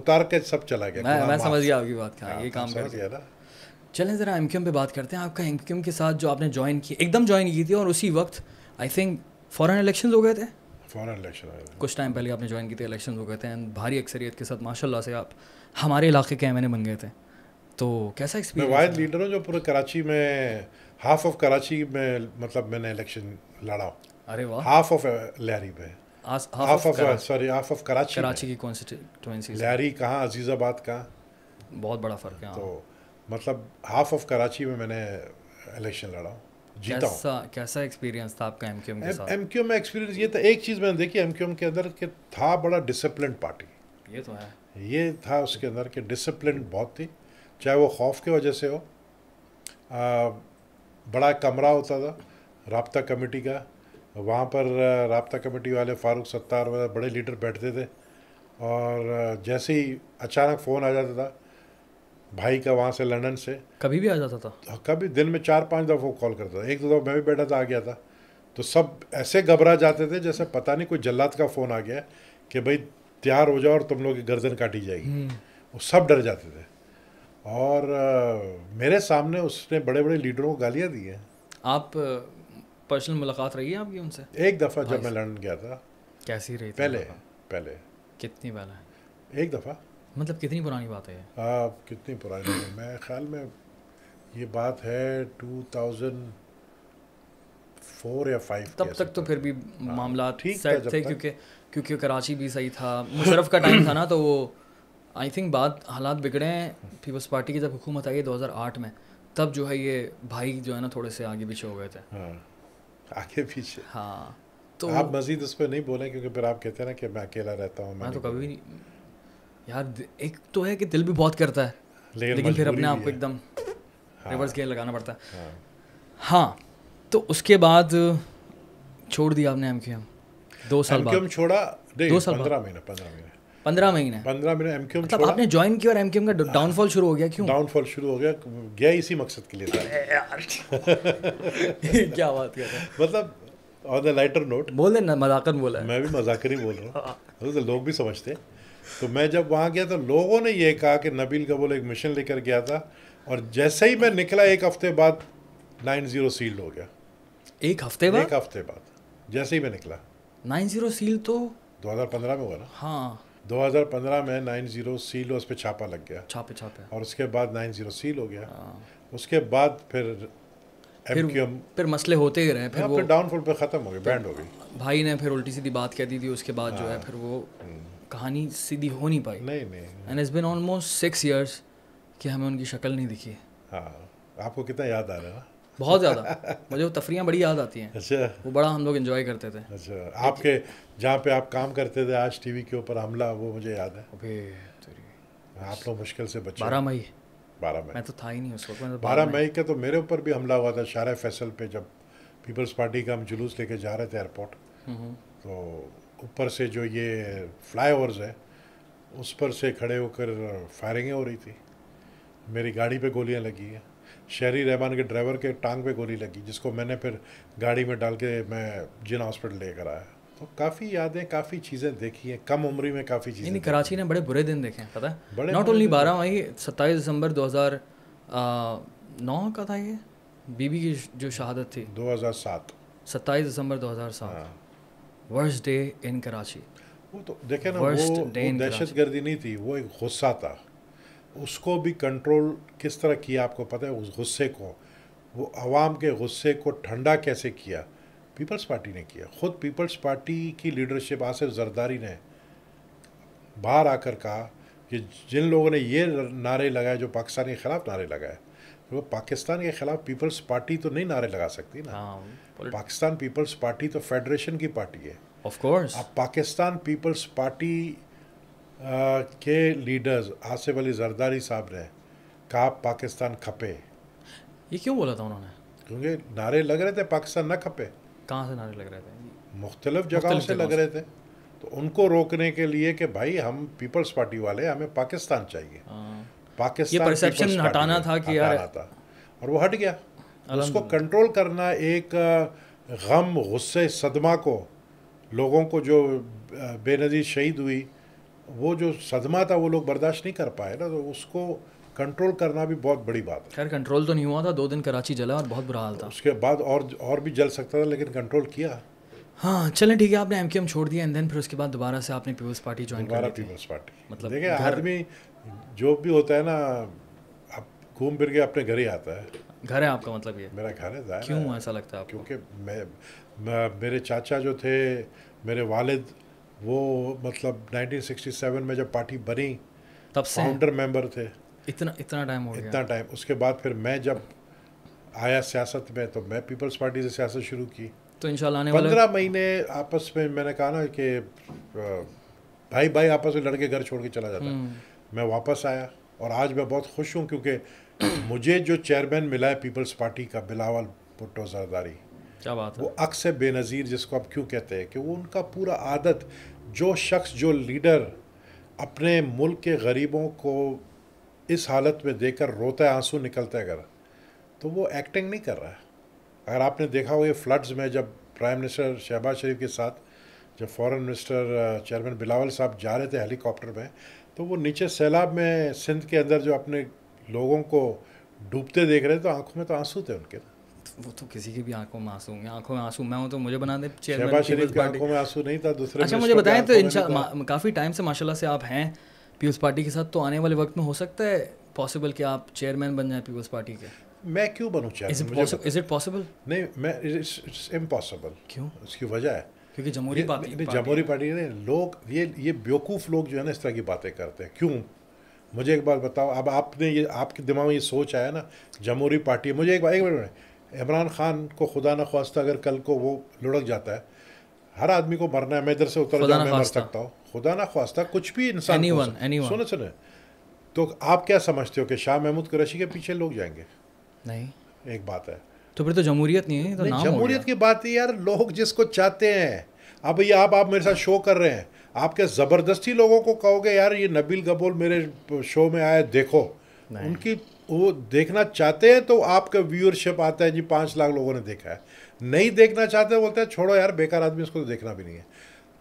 उतार के सब चला गया मैं, मैं समझ गया आपकी बात का हाँ, ये हाँ, काम कर गया ना चलें ज़रा एम पे बात करते हैं आपका एम के साथ जो आपने ज्वाइन किया एकदम ज्वाइन की थी और उसी वक्त आई थिंक फॉरन इलेक्शन हो गए थे फॉरन इलेक्शन कुछ टाइम पहले आपने ज्वाइन की थी इलेक्शन हो गए थे एंड भारी अक्सरियत के साथ माशाल्लाह से आप हमारे इलाके के एम बन गए थे तो कैसा एक्सपीरियंस मैं वायद लीडर हूँ जो पूरे कराची में हाफ ऑफ कराची में मतलब मैंने इलेक्शन लड़ा अरे वाह हाफ ऑफ लहरी में half of sorry half of Karachi Karachi की कॉन्स्टिट्यूएंसी लहरी कहाँ अजीज़ाबाद कहाँ बहुत बड़ा फ़र्क है हाँ। तो मतलब हाफ ऑफ कराची में मैंने इलेक्शन लड़ा जीता कैसा कैसा एक्सपीरियंस था आपका एमक्यूएम के साथ एमक्यूएम में एक्सपीरियंस ये था एक चीज़ मैंने देखी एमक्यूएम के अंदर कि था बड़ा डिसिप्लिन पार्टी ये तो है ये था उसके अंदर कि डिसिप्लिन बहुत थी चाहे वो खौफ की वजह से हो आ, बड़ा कमरा होता था रबता कमेटी का वहाँ पर रबता कमेटी वाले फारूक सत्तार वगैरह बड़े लीडर बैठते थे और जैसे ही अचानक फ़ोन आ जाता था भाई का वहाँ से लंदन से कभी भी आ जाता था हाँ, कभी दिन में चार पांच दफ़ा कॉल करता था एक दो दफ़ा मैं भी बैठा था आ गया था तो सब ऐसे घबरा जाते थे जैसे पता नहीं कोई जल्लाद का फ़ोन आ गया कि भाई तैयार हो जाओ और तुम लोग की गर्दन काटी जाएगी हम्म। वो सब डर जाते थे और आ, मेरे सामने उसने बड़े बड़े लीडरों को गालियाँ दी हैं आप पर्सनल मुलाकात रही है आपकी उनसे एक दफ़ा जब मैं लंदन गया था कैसी रही पहले पहले कितनी बार एक दफ़ा मतलब कितनी पुरानी बात है हाँ कितनी पुरानी है मैं ख्याल में ये बात है टू थाउजेंड फोर या फाइव तब तक तो फिर भी हाँ, मामला सेट थे क्योंकि क्योंकि कराची भी सही था मुशरफ का टाइम था ना तो वो आई थिंक बात हालात बिगड़े हैं पीपल्स पार्टी की जब हुकूमत आई है 2008 में तब जो है ये भाई जो है ना थोड़े से आगे पीछे हो गए थे हाँ, आगे पीछे हाँ तो आप मजीद उस पर नहीं बोले क्योंकि फिर आप कहते हैं ना कि मैं अकेला रहता हूँ मैं तो कभी नहीं यार एक तो है कि दिल भी बहुत करता है लेकिन, लेकिन फिर अपने आप को एकदम हाँ। रिवर्स गियर लगाना पड़ता है हाँ।, हाँ, तो उसके बाद छोड़ दिया आपने एम क्यू एम दो साल बाद छोड़ा दो साल पंद्रह महीने पंद्रह महीने पंद्रह महीने पंद्रह महीने एम क्यू मतलब आपने ज्वाइन किया और एम क्यू एम का डाउनफॉल हाँ। शुरू हो गया क्यों डाउनफॉल शुरू हो गया गया इसी मकसद के लिए था क्या बात कर मतलब ऑन द लाइटर नोट बोल देना मजाकन बोला मैं भी मजाकर ही बोल रहा हूँ मतलब लोग भी समझते हैं तो मैं जब वहाँ गया तो लोगों ने ये कहा कि नबील कबूल एक मिशन लेकर गया था और जैसे ही मैं निकला एक हफ्ते बाद नाइन जीरो सील हो गया एक हफ्ते बाद एक हफ्ते बाद जैसे ही मैं निकला नाइन जीरो सील तो 2015 में हुआ ना हाँ 2015 में नाइन जीरो सील उस पर छापा लग गया छापे छापे और उसके बाद नाइन जीरो सील हो गया हाँ। उसके बाद फिर फिर फिर मसले होते ही रहे फिर हाँ, वो डाउनफॉल पे ख़त्म हो गए बैंड हो गई भाई ने फिर उल्टी सीधी बात कह दी थी उसके बाद जो है हाँ। फिर वो हम्म। कहानी सीधी हो नहीं पाई नहीं नहीं and it's been almost six years कि हमें उनकी शक्ल नहीं दिखी हाँ आपको कितना याद आ रहा है बहुत ज़्यादा मुझे वो तफरियाँ बड़ी याद आती हैं अच्छा वो बड़ा हम लोग इन्जॉय करते थे अच्छा आपके जहाँ पे आप काम करते थे आज टीवी के ऊपर हमला वो मुझे याद है अबे आप लोग मुश्किल से बचे बारह मई बारह मई मैं तो था ही नहीं उस वक्त तो बारह मई का तो मेरे ऊपर भी हमला हुआ था शारा फैसल पे जब पीपल्स पार्टी का हम जुलूस लेके जा रहे थे एयरपोर्ट हम्म, हम्म। तो ऊपर से जो ये फ्लाई ओवर है उस पर से खड़े होकर फायरिंगें हो रही थी मेरी गाड़ी पे गोलियां लगी हैं शहरी रहमान के ड्राइवर के टांग पे गोली लगी जिसको मैंने फिर गाड़ी में डाल के मैं जिना हॉस्पिटल लेकर आया तो काफ़ी यादें काफ़ी चीज़ें देखी हैं कम उम्र में काफ़ी चीज़ें कराची ने बड़े बुरे दिन देखे हैं पता है नॉट ओनली बारह मई सत्ताईस दिसंबर दो हज़ार नौ का था ये बीबी की जो शहादत थी दो हज़ार सात सत्ताईस दिसंबर दो हज़ार सात हाँ। वर्स्ट डे इन कराची वो तो देखे ना वो, वो दहशत गर्दी नहीं थी वो एक गुस्सा था उसको भी कंट्रोल किस तरह किया आपको पता है उस गुस्से को वो आवाम के गुस्से को ठंडा कैसे किया पीपल्स पार्टी ने किया ख़ुद पीपल्स पार्टी की लीडरशिप आसिफ जरदारी ने बाहर आकर कहा कि जिन लोगों ने ये नारे लगाए जो पाकिस्तान के ख़िलाफ़ नारे लगाए वो पाकिस्तान के खिलाफ पीपल्स पार्टी तो नहीं नारे लगा सकती ना हाँ, पाकिस्तान पीपल्स पार्टी तो फेडरेशन की पार्टी है ऑफ कोर्स अब पाकिस्तान पीपल्स पार्टी के लीडर्स आसिफ अली जरदारी साहब ने कहा पाकिस्तान खपे ये क्यों बोला था उन्होंने क्योंकि नारे लग रहे थे पाकिस्तान न खपे कहाँ से नारे लग रहे थे मुख्तलिफ जगहों से लग रहे थे तो उनको रोकने के लिए कि भाई हम पीपल्स पार्टी वाले हमें पाकिस्तान चाहिए हाँ। पाकिस्तान ये हटाना था कि यार था और वो हट गया उसको कंट्रोल करना एक गम गुस्से सदमा को लोगों को जो बेनजीर शहीद हुई वो जो सदमा था वो लोग बर्दाश्त नहीं कर पाए ना तो उसको कंट्रोल करना भी बहुत बड़ी बात है खैर कंट्रोल तो नहीं हुआ था दो दिन कराची जला और बहुत बुरा हाल था उसके बाद और और भी जल सकता था लेकिन कंट्रोल किया हाँ चलें ठीक है आपने एम छोड़ दिया एंड देन फिर उसके बाद दोबारा से आपने पीपल्स पार्टी ज्वाइन दोबारा पीपल्स पार्टी मतलब देखिए आदमी जो भी होता है ना आप घूम फिर के अपने घर ही आता है घर है आपका मतलब ये मेरा घर है क्यों ऐसा लगता है क्योंकि मैं, मैं मेरे चाचा जो थे मेरे वालिद वो मतलब 1967 में जब पार्टी बनी तब से फाउंडर मेंबर थे इतना इतना टाइम हो गया इतना टाइम उसके बाद फिर मैं जब आया सियासत में तो मैं पीपल्स पार्टी से सियासत शुरू की तो इंशाल्लाह आने पंद्रह महीने आपस में मैंने कहा ना कि भाई भाई आपस में लड़के घर छोड़ के चला जाता है हम्म। मैं वापस आया और आज मैं बहुत खुश हूँ क्योंकि मुझे जो चेयरमैन मिला है पीपल्स पार्टी का बिलावल भुट्टो जरदारी क्या बात है वो अक्स बेनज़ीर जिसको आप क्यों कहते हैं कि वो उनका पूरा आदत जो शख्स जो लीडर अपने मुल्क के गरीबों को इस हालत में देकर रोता है आंसू निकलता है अगर तो वो एक्टिंग नहीं कर रहा है अगर आपने देखा हो ये फ्लड्स में जब प्राइम मिनिस्टर शहबाज शरीफ के साथ जब फॉरेन मिनिस्टर चेयरमैन बिलावल साहब जा रहे थे हेलीकॉप्टर में तो वो नीचे सैलाब में सिंध के अंदर जो अपने लोगों को डूबते देख रहे थे तो आंखों में तो आंसू थे उनके वो तो किसी की भी आंखों में आंसू होंगे आंखों में आंसू मैं हूँ तो मुझे बना दे आंखों में आंसू नहीं था दूसरे अच्छा मुझे बताएं तो काफ़ी टाइम से माशाल्लाह से आप हैं पीपल्स पार्टी के साथ तो आने वाले वक्त में हो सकता है पॉसिबल कि आप चेयरमैन बन जाए पीपल्स पार्टी के मैं क्यों बनूँ चेयरमैन इज इट पॉसिबल नहीं मैं इट्स इम्पॉसिबल क्यों उसकी वजह है क्योंकि जमहूरी पार्टी जमहूरी पार्टी ने लोग ये ये बेवकूफ़ लोग जो है ना इस तरह की बातें करते हैं क्यों मुझे एक बार बताओ अब आपने ये आपके दिमाग में ये सोच आया ना जमहूरी पार्टी मुझे एक बार एक मिनट इमरान खान को खुदा न खास्ता अगर कल को वो लुढ़क जाता है हर आदमी को मरना है मैं इधर से उतर जाऊँ मैं मर सकता हूँ खुदा ना खास्ता कुछ भी इंसान सुने सुने तो आप क्या समझते हो कि शाह महमूद कुरैशी के पीछे लोग जाएंगे नहीं एक बात है तो फिर तो जमहूरियत नहीं है तो नाम जमहूरियत की बात यार लोग जिसको चाहते हैं अब ये आप आप मेरे साथ शो कर रहे हैं आपके ज़बरदस्ती लोगों को कहोगे यार ये नबील गबोल मेरे शो में आए देखो उनकी वो देखना चाहते हैं तो आपका व्यूअरशिप आता है जी पाँच लाख लोगों ने देखा है नहीं देखना चाहते बोलते हैं छोड़ो यार बेकार आदमी उसको तो देखना भी नहीं है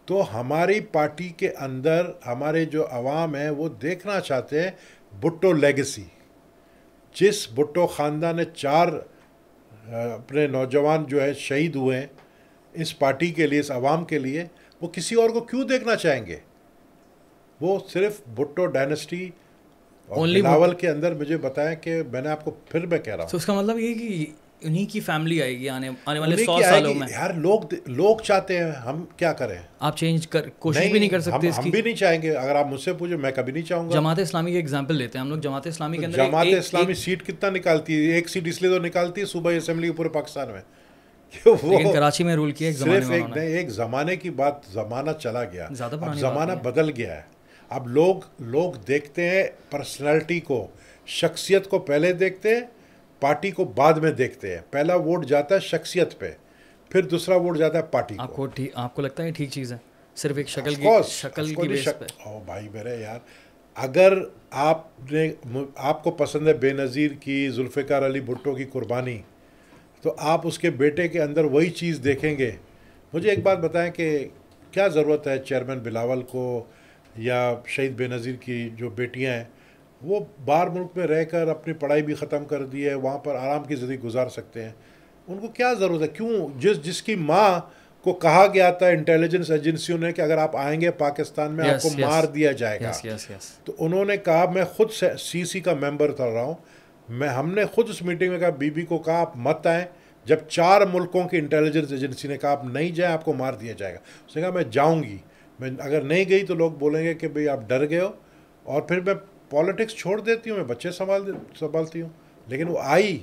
तो हमारी पार्टी के अंदर हमारे जो आवाम है वो देखना चाहते हैं भुट्टो लेगेसी जिस भुट्टो ख़ानदान ने चार अपने नौजवान जो है शहीद हुए हैं इस पार्टी के लिए इस आवाम के लिए वो किसी और को क्यों देखना चाहेंगे वो सिर्फ भुट्टो डायनेस्टी और बिलावल के अंदर मुझे बताया कि मैंने आपको फिर मैं कह रहा हूँ so, तो उसका मतलब ये कि उन्हीं की फैमिली आएगी आने आने वाले सौ सालों में यार लोग लोग चाहते हैं हम क्या करें आप चेंज कर कोशिश भी नहीं कर सकते हम, इसकी? हम भी नहीं चाहेंगे अगर आप मुझसे पूछो मैं कभी नहीं चाहूंगा जमात इस्लामी के एग्जाम्पल लेते हैं हम लोग जमात इस्लामी के तो अंदर जमात इस्लामी सीट कितना निकालती है एक सीट इसलिए तो निकालती है सुबह असेंबली पूरे पाकिस्तान में लेकिन कराची में रूल किया एक सिर्फ एक एक जमाने की बात जमाना चला गया अब जमाना बदल गया है अब लोग लोग देखते हैं पर्सनैलिटी को शख्सियत को पहले देखते हैं पार्टी को बाद में देखते हैं पहला वोट जाता है शख्सियत पे फिर दूसरा वोट जाता है पार्टी आपको को आपको लगता है ठीक चीज़ है सिर्फ एक शक्ल की शक्ल की बेस शक, पे ओ भाई मेरे यार अगर आपने आपको पसंद है बेनज़ीर की जुल्फ़िकार अली भुट्टो की कुर्बानी तो आप उसके बेटे के अंदर वही चीज़ देखेंगे मुझे एक बात बताएं कि क्या ज़रूरत है चेयरमैन बिलावल को या शहीद बेनज़ीर की जो बेटियां हैं वो बाहर मुल्क में रह कर अपनी पढ़ाई भी ख़त्म कर दी है वहाँ पर आराम की ज़िंदगी गुजार सकते हैं उनको क्या ज़रूरत है क्यों जिस जिसकी माँ को कहा गया था इंटेलिजेंस एजेंसियों ने कि अगर आप आएंगे पाकिस्तान में yes, आपको yes, मार दिया जाएगा yes, तो उन्होंने कहा मैं खुद सी सी का मेंबर था रहा हूँ मैं हमने खुद उस मीटिंग में कहा बीबी को कहा आप मत आएँ जब चार मुल्कों की इंटेलिजेंस एजेंसी ने कहा आप नहीं जाएँ आपको मार दिया जाएगा उसने कहा मैं जाऊँगी मैं अगर नहीं गई तो लोग बोलेंगे कि भाई आप डर गए हो और फिर मैं पॉलिटिक्स छोड़ देती हूँ मैं बच्चे संभाल संभालती हूँ लेकिन वो आई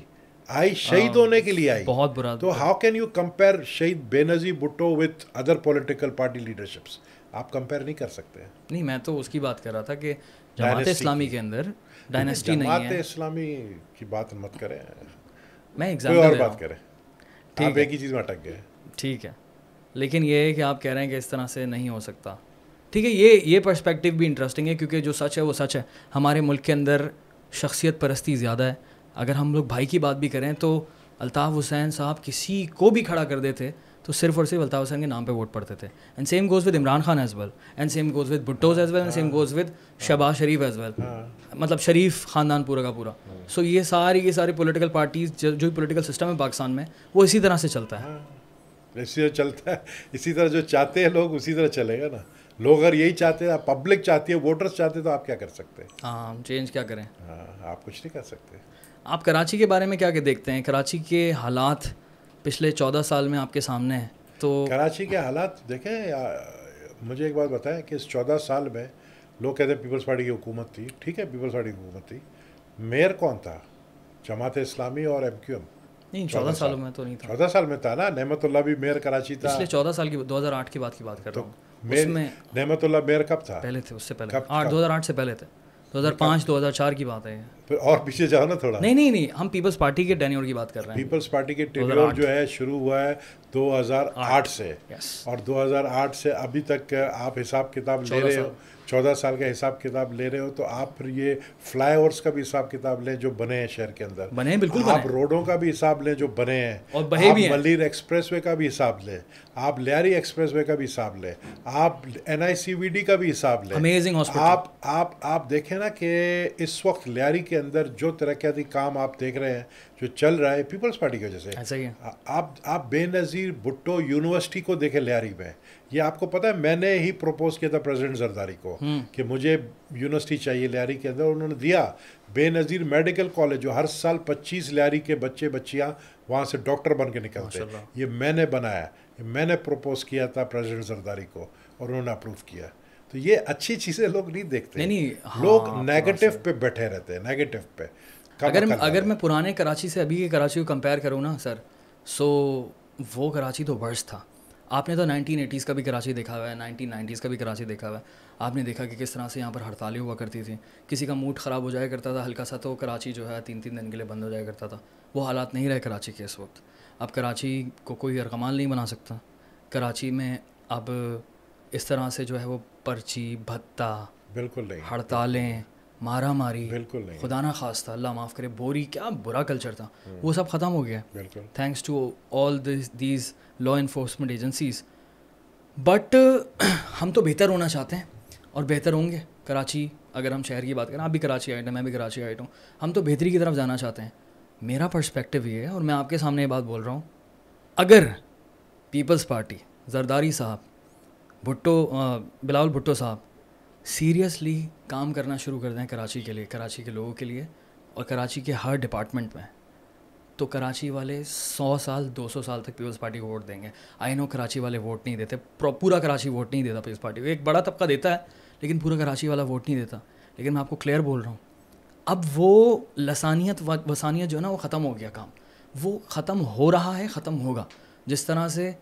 आई शहीद हाँ, होने के लिए आई बहुत बुरा तो how can you compare Shaheed Benazir Bhutto with other political party leaderships आप कंपेयर नहीं कर सकते नहीं मैं तो उसकी बात कर रहा था कि जमात इस्लामी के अंदर डायनेस्टी नहीं है जमात इस्लामी की बात मत करें मैं एग्जाम्पल और बात करें ठीक है एक ही चीज़ में अटक गए ठीक है लेकिन ये है कि आप कह रहे हैं कि इस तरह से नहीं हो सकता ठीक है ये ये पर्सपेक्टिव भी इंटरेस्टिंग है क्योंकि जो सच है वो सच है हमारे मुल्क के अंदर शख्सियत परस्ती ज़्यादा है अगर हम लोग भाई की बात भी करें तो अल्ताफ़ हुसैन साहब किसी को भी खड़ा कर देते तो सिर्फ और सिर्फ अल्ताफ़ हुसैन के नाम पे वोट पड़ते थे and same goes with Imran Khan as well and same goes with Bhuttos as well and same goes with Shahbaz Sharif as well हाँ। मतलब शरीफ ख़ानदान पूरा का पूरा सो ये सारी ये सारी पोलिटिकल पार्टीज जो पोलिटिकल सिस्टम है पाकिस्तान में वो इसी तरह से चलता है हाँ। इसी तरह चलता है इसी तरह जो चाहते हैं लोग उसी तरह चलेगा ना लोग अगर यही चाहते हैं पब्लिक चाहती है वोटर्स चाहते तो आप क्या कर सकते हैं हाँ चेंज क्या करें हाँ आप कुछ नहीं कर सकते आप कराची के बारे में क्या क्या देखते हैं कराची के हालात पिछले चौदह साल में आपके सामने हैं तो कराची के हालात देखें मुझे एक बात बताएं कि इस चौदह साल में लोग कहते हैं पीपल्स पार्टी की हुकूमत थी ठीक है पीपल्स पार्टी की हुकूमत थी मेयर कौन था जमात इस्लामी और एम क्यू एम नहीं चौदह सालों में तो नहीं था चौदह साल में था ना नहमतुल्ला भी मेयर कराची था पिछले चौदह साल की आठ की बात की बात कर तो रहा हूँ नेमतुल्ला मेयर कब था पहले थे उससे पहले आठ दो हज़ार आठ से पहले थे 2005 2004 की बात है फिर और पीछे जाओ ना थोड़ा नहीं नहीं नहीं हम पीपल्स पार्टी के टेन्योर की बात कर रहे हैं पीपल्स पार्टी के टेन्योर जो है शुरू हुआ है 2008 से और 2008 से अभी तक आप हिसाब किताब ले रहे हो चौदह साल का हिसाब किताब ले रहे हो तो आप फिर ये फ्लाई ओवर्स का भी हिसाब किताब लें जो बने हैं शहर के अंदर बने हैं बिल्कुल आप रोडों का भी हिसाब लें जो बने हैं और बहे भी मलिर एक्सप्रेस का भी हिसाब लें आप लियारी एक्सप्रेस का भी हिसाब लें आप एन का भी हिसाब लें अमेजिंग आप आप आप देखें ना कि इस वक्त लियारी के अंदर जो तरक्याती काम आप देख रहे हैं जो चल रहा है पीपल्स पार्टी की वजह से आप आप बेनज़ीर भुट्टो यूनिवर्सिटी को देखें लियारी में ये आपको पता है मैंने ही प्रपोज किया था प्रेसिडेंट जरदारी को हम्म। कि मुझे यूनिवर्सिटी चाहिए लियारी के अंदर उन्होंने दिया बेनज़ीर मेडिकल कॉलेज जो हर साल 25 लियारी के बच्चे बच्चियाँ वहाँ से डॉक्टर बन के निकलते ये मैंने बनाया ये मैंने प्रपोज किया था प्रेसिडेंट जरदारी को और उन्होंने अप्रूव किया तो ये अच्छी चीज़ें लोग नहीं देखते नहीं, नहीं हाँ, लोग नेगेटिव हाँ, हाँ, पे बैठे रहते हैं नेगेटिव पे अगर अगर मैं पुराने कराची से अभी के कराची को कंपेयर करूँ ना सर सो वो कराची तो वर्ष था आपने तो 1980s का भी कराची देखा हुआ है 1990s का भी कराची देखा हुआ है आपने देखा कि किस तरह से यहाँ पर हड़तालें हुआ करती थी किसी का मूड ख़राब हो जाया करता था हल्का सा तो कराची जो है तीन तीन दिन के लिए बंद हो जाया करता था वो हालात नहीं रहे कराची के इस वक्त अब कराची को कोई अरकमाल नहीं बना सकता कराची में अब इस तरह से जो है वो पर्ची भत्ता बिल्कुल नहीं हड़तालें मारा मारी बिल्कुल नहीं खुदा ना खास था अल्लाह माफ़ करे बोरी क्या बुरा कल्चर था हम्म। वो सब ख़त्म हो गया thanks to all this these law enforcement agencies but हम तो बेहतर होना चाहते हैं और बेहतर होंगे कराची अगर हम शहर की बात करें आप भी कराची आइट हैं मैं भी कराची आइट हूँ हम तो बेहतरी की तरफ जाना चाहते हैं मेरा पर्सपेक्टिव ये है और मैं आपके सामने ये बात बोल रहा हूँ अगर पीपल्स पार्टी जरदारी साहब भुट्टो बिलावल भुट्टो साहब सीरियसली काम करना शुरू कर दें कराची के लिए कराची के लोगों के लिए और कराची के हर डिपार्टमेंट में तो कराची वाले सौ साल दो सौ साल तक पीपल्स पार्टी को वोट देंगे आई नो कराची वाले वोट नहीं देते पूरा कराची वोट नहीं देता पीपल्स पार्टी को एक बड़ा तबका देता है लेकिन पूरा कराची वाला वोट नहीं देता लेकिन मैं आपको क्लियर बोल रहा हूँ अब वो लसानियत वसानियत जो है ना वो ख़त्म हो गया काम वो ख़त्म हो रहा है ख़त्म होगा जिस तरह से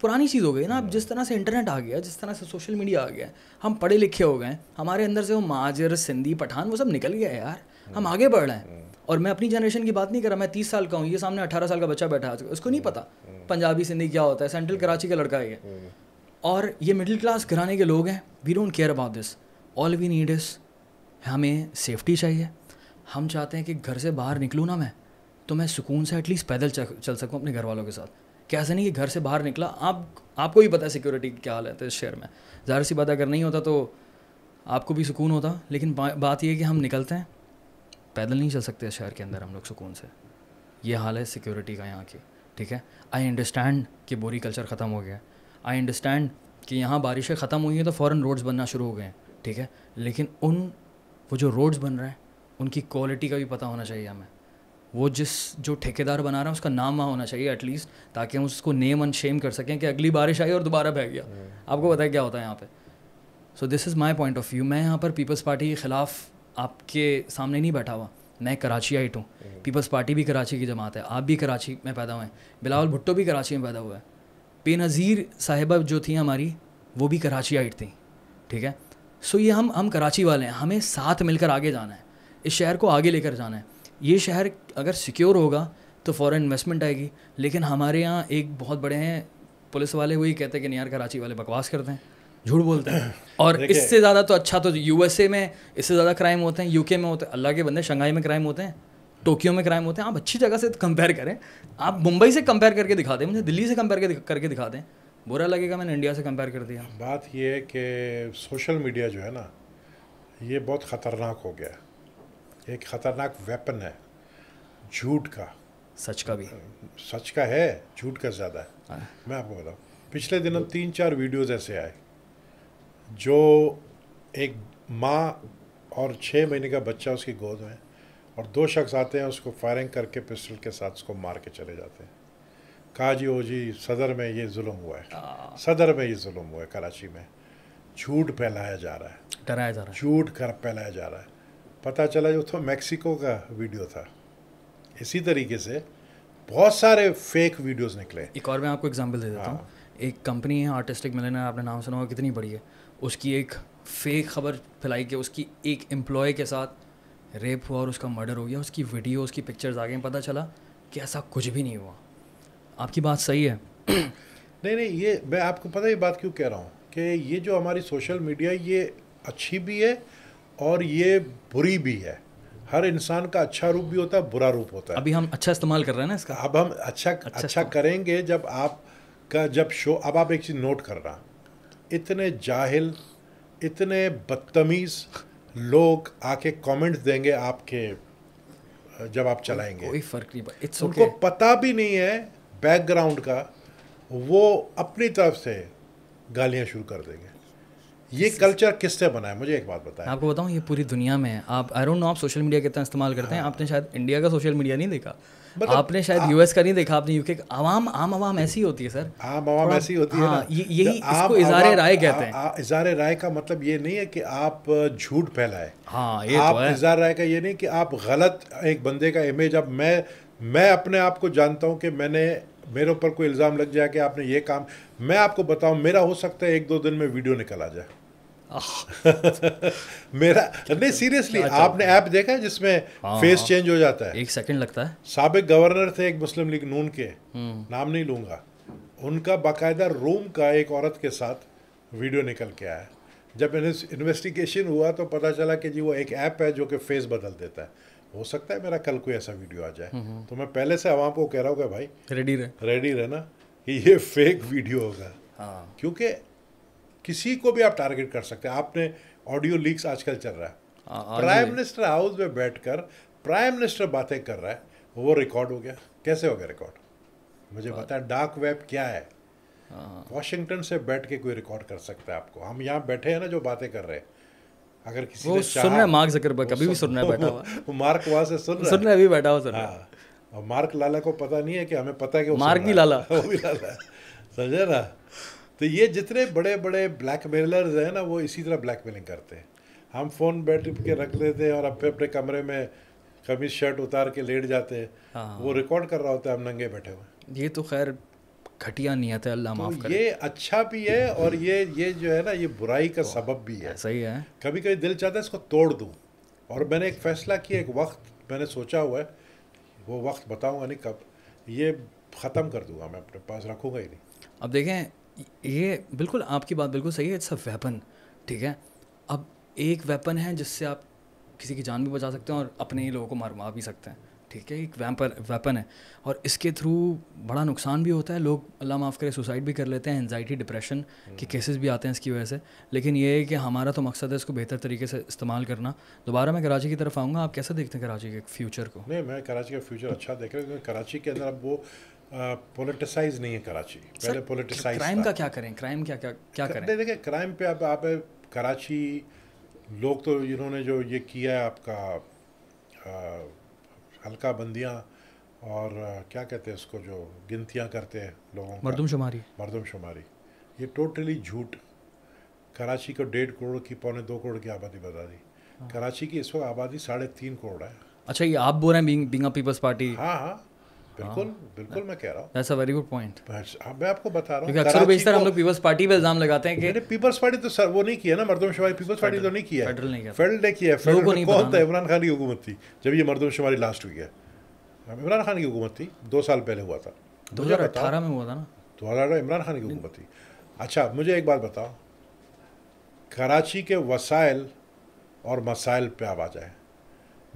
पुरानी चीज़ हो गई ना अब जिस तरह से इंटरनेट आ गया जिस तरह से सोशल मीडिया आ गया हम पढ़े लिखे हो गए हमारे अंदर से वो माजर सिंधी पठान वो सब निकल गया यार हम आगे बढ़ रहे हैं और मैं अपनी जनरेशन की बात नहीं कर रहा मैं तीस साल का हूँ ये सामने अठारह साल का बच्चा बैठा है उसको नहीं पता पंजाबी सिंधी क्या होता है सेंट्रल कराची का लड़का है ये और ये मिडिल क्लास घराने के लोग हैं we don't care about this all we need is हमें सेफ्टी चाहिए हम चाहते हैं कि घर से बाहर निकलूँ ना मैं तो मैं सुकून से एटलीस्ट पैदल चल सकूँ अपने घर वालों के साथ कैसे नहीं कि घर से बाहर निकला आप आपको भी पता है सिक्योरिटी क्या हालत है इस शहर में ज़ाहिर सी बात अगर नहीं होता तो आपको भी सुकून होता लेकिन बा, बात यह है कि हम निकलते हैं पैदल नहीं चल सकते शहर के अंदर हम लोग सुकून से ये हाल है सिक्योरिटी का यहाँ की ठीक है आई अंडरस्टैंड कि बोरी कल्चर ख़त्म हो गया आई अंडरस्टैंड कि यहाँ बारिशें ख़त्म हुई हैं तो फ़ौरन रोड्स बनना शुरू हो गए हैं ठीक है लेकिन उन वो जो रोड्स बन रहे हैं उनकी क्वालिटी का भी पता होना चाहिए हमें वो जिस जो ठेकेदार बना रहा है उसका नाम वहाँ होना चाहिए एटलीस्ट ताकि हम उसको नेम एंड शेम कर सकें कि अगली बारिश आई और दोबारा बह गया हम्म। आपको पता है क्या होता है यहाँ पर so this is my point of view मैं यहाँ पर पीपल्स पार्टी के ख़िलाफ़ आपके सामने नहीं बैठा हुआ मैं कराची आइट हूँ हम्म। पीपल्स पार्टी भी कराची की जमात है आप भी कराची में पैदा हुए हैं बिलावल भुट्टो भी कराची में पैदा हुआ है बेनज़ीर साहिबा जो थी हमारी वो भी कराची आइट थी ठीक है सो ये हम हम कराची वाले हैं हमें साथ मिलकर आगे जाना है इस शहर को आगे लेकर जाना है ये शहर अगर सिक्योर होगा तो फॉरेन इन्वेस्टमेंट आएगी लेकिन हमारे यहाँ एक बहुत बड़े हैं पुलिस वाले वही कहते हैं कि नहीं यार कराची वाले बकवास करते हैं झूठ बोलते हैं और इससे ज़्यादा तो अच्छा तो यूएसए में इससे ज़्यादा क्राइम होते हैं यूके में होते हैं अल्लाह के बंदे शंघाई में क्राइम होते हैं टोक्यो में क्राइम होते हैं आप अच्छी जगह से कंपेयर करें आप मुंबई से कंपेयर करके दिखा दें मुझे दिल्ली से कंपेयर करके दिखा दें बुरा लगेगा मैंने इंडिया से कंपेयर कर दिया बात यह है कि सोशल मीडिया जो है ना ये बहुत ख़तरनाक हो गया एक ख़तरनाक वेपन है झूठ का सच का भी सच का है झूठ का ज़्यादा है हाँ। मैं आपको बताऊँ पिछले दिनों तीन चार वीडियोज़ ऐसे आए जो एक माँ और छः महीने का बच्चा उसकी गोद में और दो शख्स आते हैं उसको फायरिंग करके पिस्टल के साथ उसको मार के चले जाते हैं कहा जी ओ जी सदर में ये जुल्म हुआ है हाँ। सदर में ये जुल्म हुआ है कराची में झूठ फैलाया जा रहा है डराया जा रहा है झूठ कर फैलाया जा रहा है पता चला जो तो मैक्सिको का वीडियो था इसी तरीके से बहुत सारे फेक वीडियोस निकले एक और मैं आपको एग्जांपल दे देता हूँ हाँ। एक कंपनी है आर्टिस्टिक मिलन आपने नाम सुना होगा कितनी बड़ी है उसकी एक फेक खबर फैलाई कि उसकी एक एम्प्लॉय के साथ रेप हुआ और उसका मर्डर हो गया उसकी वीडियो उसकी पिक्चर्स आ गए पता चला कि ऐसा कुछ भी नहीं हुआ आपकी बात सही है नहीं नहीं ये मैं आपको पता ये बात क्यों कह रहा हूँ कि ये जो हमारी सोशल मीडिया ये अच्छी भी है और ये बुरी भी है हर इंसान का अच्छा रूप भी होता है बुरा रूप होता है अभी हम अच्छा इस्तेमाल कर रहे हैं ना इसका अब हम अच्छा अच्छा, अच्छा करेंगे जब आप का जब शो अब आप एक चीज़ नोट कर हूँ इतने जाहिल इतने बदतमीज़ लोग आके कमेंट देंगे आपके जब आप चलाएंगे कोई फर्क नहीं इट्स उनको okay. पता भी नहीं है बैकग्राउंड का वो अपनी तरफ से गालियाँ शुरू कर देंगे ये कल्चर किससे बना है मुझे एक बात बताएं आपको बताऊँ ये पूरी दुनिया में है आप आई डोंट नो आप सोशल मीडिया कितना इस्तेमाल करते हाँ। हैं आपने शायद इंडिया का सोशल मीडिया नहीं देखा मतलब आपने शायद यूएस का नहीं देखा आपने यूके आवाम आम आवाम ऐसी होती है सर आम आवाम ऐसी होती है हाँ, यही इसको इजारे राय कहते हैं इजारे राय का मतलब ये नहीं है कि आप झूठ फैलाए हाँ ये तो आप इजार राय का ये नहीं कि आप गलत एक बंदे का इमेज अब मैं मैं अपने आप को जानता हूँ कि मैंने मेरे ऊपर कोई इल्ज़ाम लग जाए कि आपने ये काम मैं आपको बताऊँ मेरा हो सकता है एक दो दिन में वीडियो निकल आ जाए मेरा नहीं सीरियसली आपने ऐप देखा है जिसमें फेस हाँ, चेंज हाँ। हो जाता है एक सेकंड लगता है सबक गवर्नर थे एक मुस्लिम लीग नून के हम्म। नाम नहीं लूंगा उनका बाकायदा रोम का एक औरत के साथ वीडियो निकल के आया जब इन्वेस्टिगेशन हुआ तो पता चला कि जी वो एक ऐप है जो कि फेस बदल देता है हो सकता है मेरा कल कोई ऐसा वीडियो आ जाए हम्म, हम्म। तो मैं पहले से आवाम को कह रहा हूँ भाई रेडी रहे रेडी रहना कि ये फेक वीडियो होगा हाँ क्योंकि किसी को भी आप टारगेट कर सकते हैं आपने ऑडियो लीक्स आजकल चल रहा है प्राइम मिनिस्टर हाउस में बैठकर प्राइम मिनिस्टर बातें कर रहा है वो रिकॉर्ड हो गया कैसे हो गया रिकॉर्ड मुझे बताया डार्क वेब क्या है वॉशिंगटन हाँ, हाँ। से बैठ के कोई रिकॉर्ड कर सकता है आपको हम यहाँ बैठे हैं ना जो बातें कर रहे हैं अगर किसी वो सुन मार्क जकरबर्ग भी सुन रहा है बैठा हुआ मार्क से सुन रहा है सुन रहा अभी बैठा हुआ सुन रहा हाँ, और मार्क लाला को पता नहीं है कि हमें पता है कि मार्क ही लाला वो भी लाला समझे ना तो ये जितने बड़े बड़े ब्लैक मेलर्स हैं ना वो इसी तरह ब्लैक मेलिंग करते हैं हम फ़ोन बैटरी के रख लेते हैं और अपने अपने कमरे में कमीज शर्ट उतार के लेट जाते हैं हाँ। वो रिकॉर्ड कर रहा होता है हम नंगे बैठे हुए ये तो खैर घटिया नहीं आता अल्लाह तो माफ करे ये अच्छा भी है और ये ये जो है ना ये बुराई का तो सबब भी है सही है कभी कभी दिल चाहता है इसको तोड़ दूँ और मैंने एक फ़ैसला किया एक वक्त मैंने सोचा हुआ है वो वक्त बताऊँगा नहीं कब ये ख़त्म कर दूंगा मैं अपने पास रखूँगा ही नहीं अब देखें ये बिल्कुल आपकी बात बिल्कुल सही है इट्स अ वेपन ठीक है अब एक वेपन है जिससे आप किसी की जान भी बचा सकते हैं और अपने ही लोगों को मरवा भी सकते हैं ठीक है एक वैपर वेपन है और इसके थ्रू बड़ा नुकसान भी होता है लोग अल्लाह माफ़ करे सुसाइड भी कर लेते हैं एनजाइटी डिप्रेशन हम्म। के केसेस भी आते हैं इसकी वजह से लेकिन ये है कि हमारा तो मकसद है इसको बेहतर तरीके से इस्तेमाल करना दोबारा मैं कराची की तरफ आऊँगा आप कैसे देखते हैं कराची के फ्यूचर को नहीं मैं कराची का फ्यूचर अच्छा देख रहा हूँ क्योंकि कराची के अंदर अब वो पोलिटिसाइज नहीं है कराची पहले पोलिटिसाइज क्राइम का क्या करें क्राइम क्या क्या क्या करें देखिए क्राइम पे अब आप कराची लोग तो इन्होंने जो ये किया है आपका हल्का बंदियाँ और क्या कहते हैं इसको जो गिनतियाँ करते हैं लोगों मरदमशुमारी मरदमशुमारी ये टोटली झूठ कराची को डेढ़ करोड़ की पौने दो करोड़ की आबादी बता दी हाँ। कराची की इस वक्त आबादी साढ़े तीन करोड़ है अच्छा ये आप बोल रहे हैं पीपल्स पार्टी हाँ हाँ बिल्कुल हाँ। बिल्कुल मैं कह रहा हूँ that's a very good point मैं आपको बता रहा हूँ अक्सर बेशतर हम लोग पीपल्स पार्टी पे इल्जाम लगाते हैं कि पीपल्स पार्टी तो सर वो नहीं किया ना मर्दमशुमारी पीपल्स पार्टी तो नहीं किया फेडरल नहीं किया फेडरल ने किया फेडरल नहीं कौन था इमरान खान की हुकूमत थी जब ये मर्दमशुमारी लास्ट हुई है इमरान खान की हुकूमत थी दो साल पहले हुआ था दो हज़ार अठारह में हुआ था ना दो हज़ार इमरान खान की हुकूमत थी अच्छा मुझे एक बात बताओ कराची के वसाइल और मसाइल पे आवाज़ आए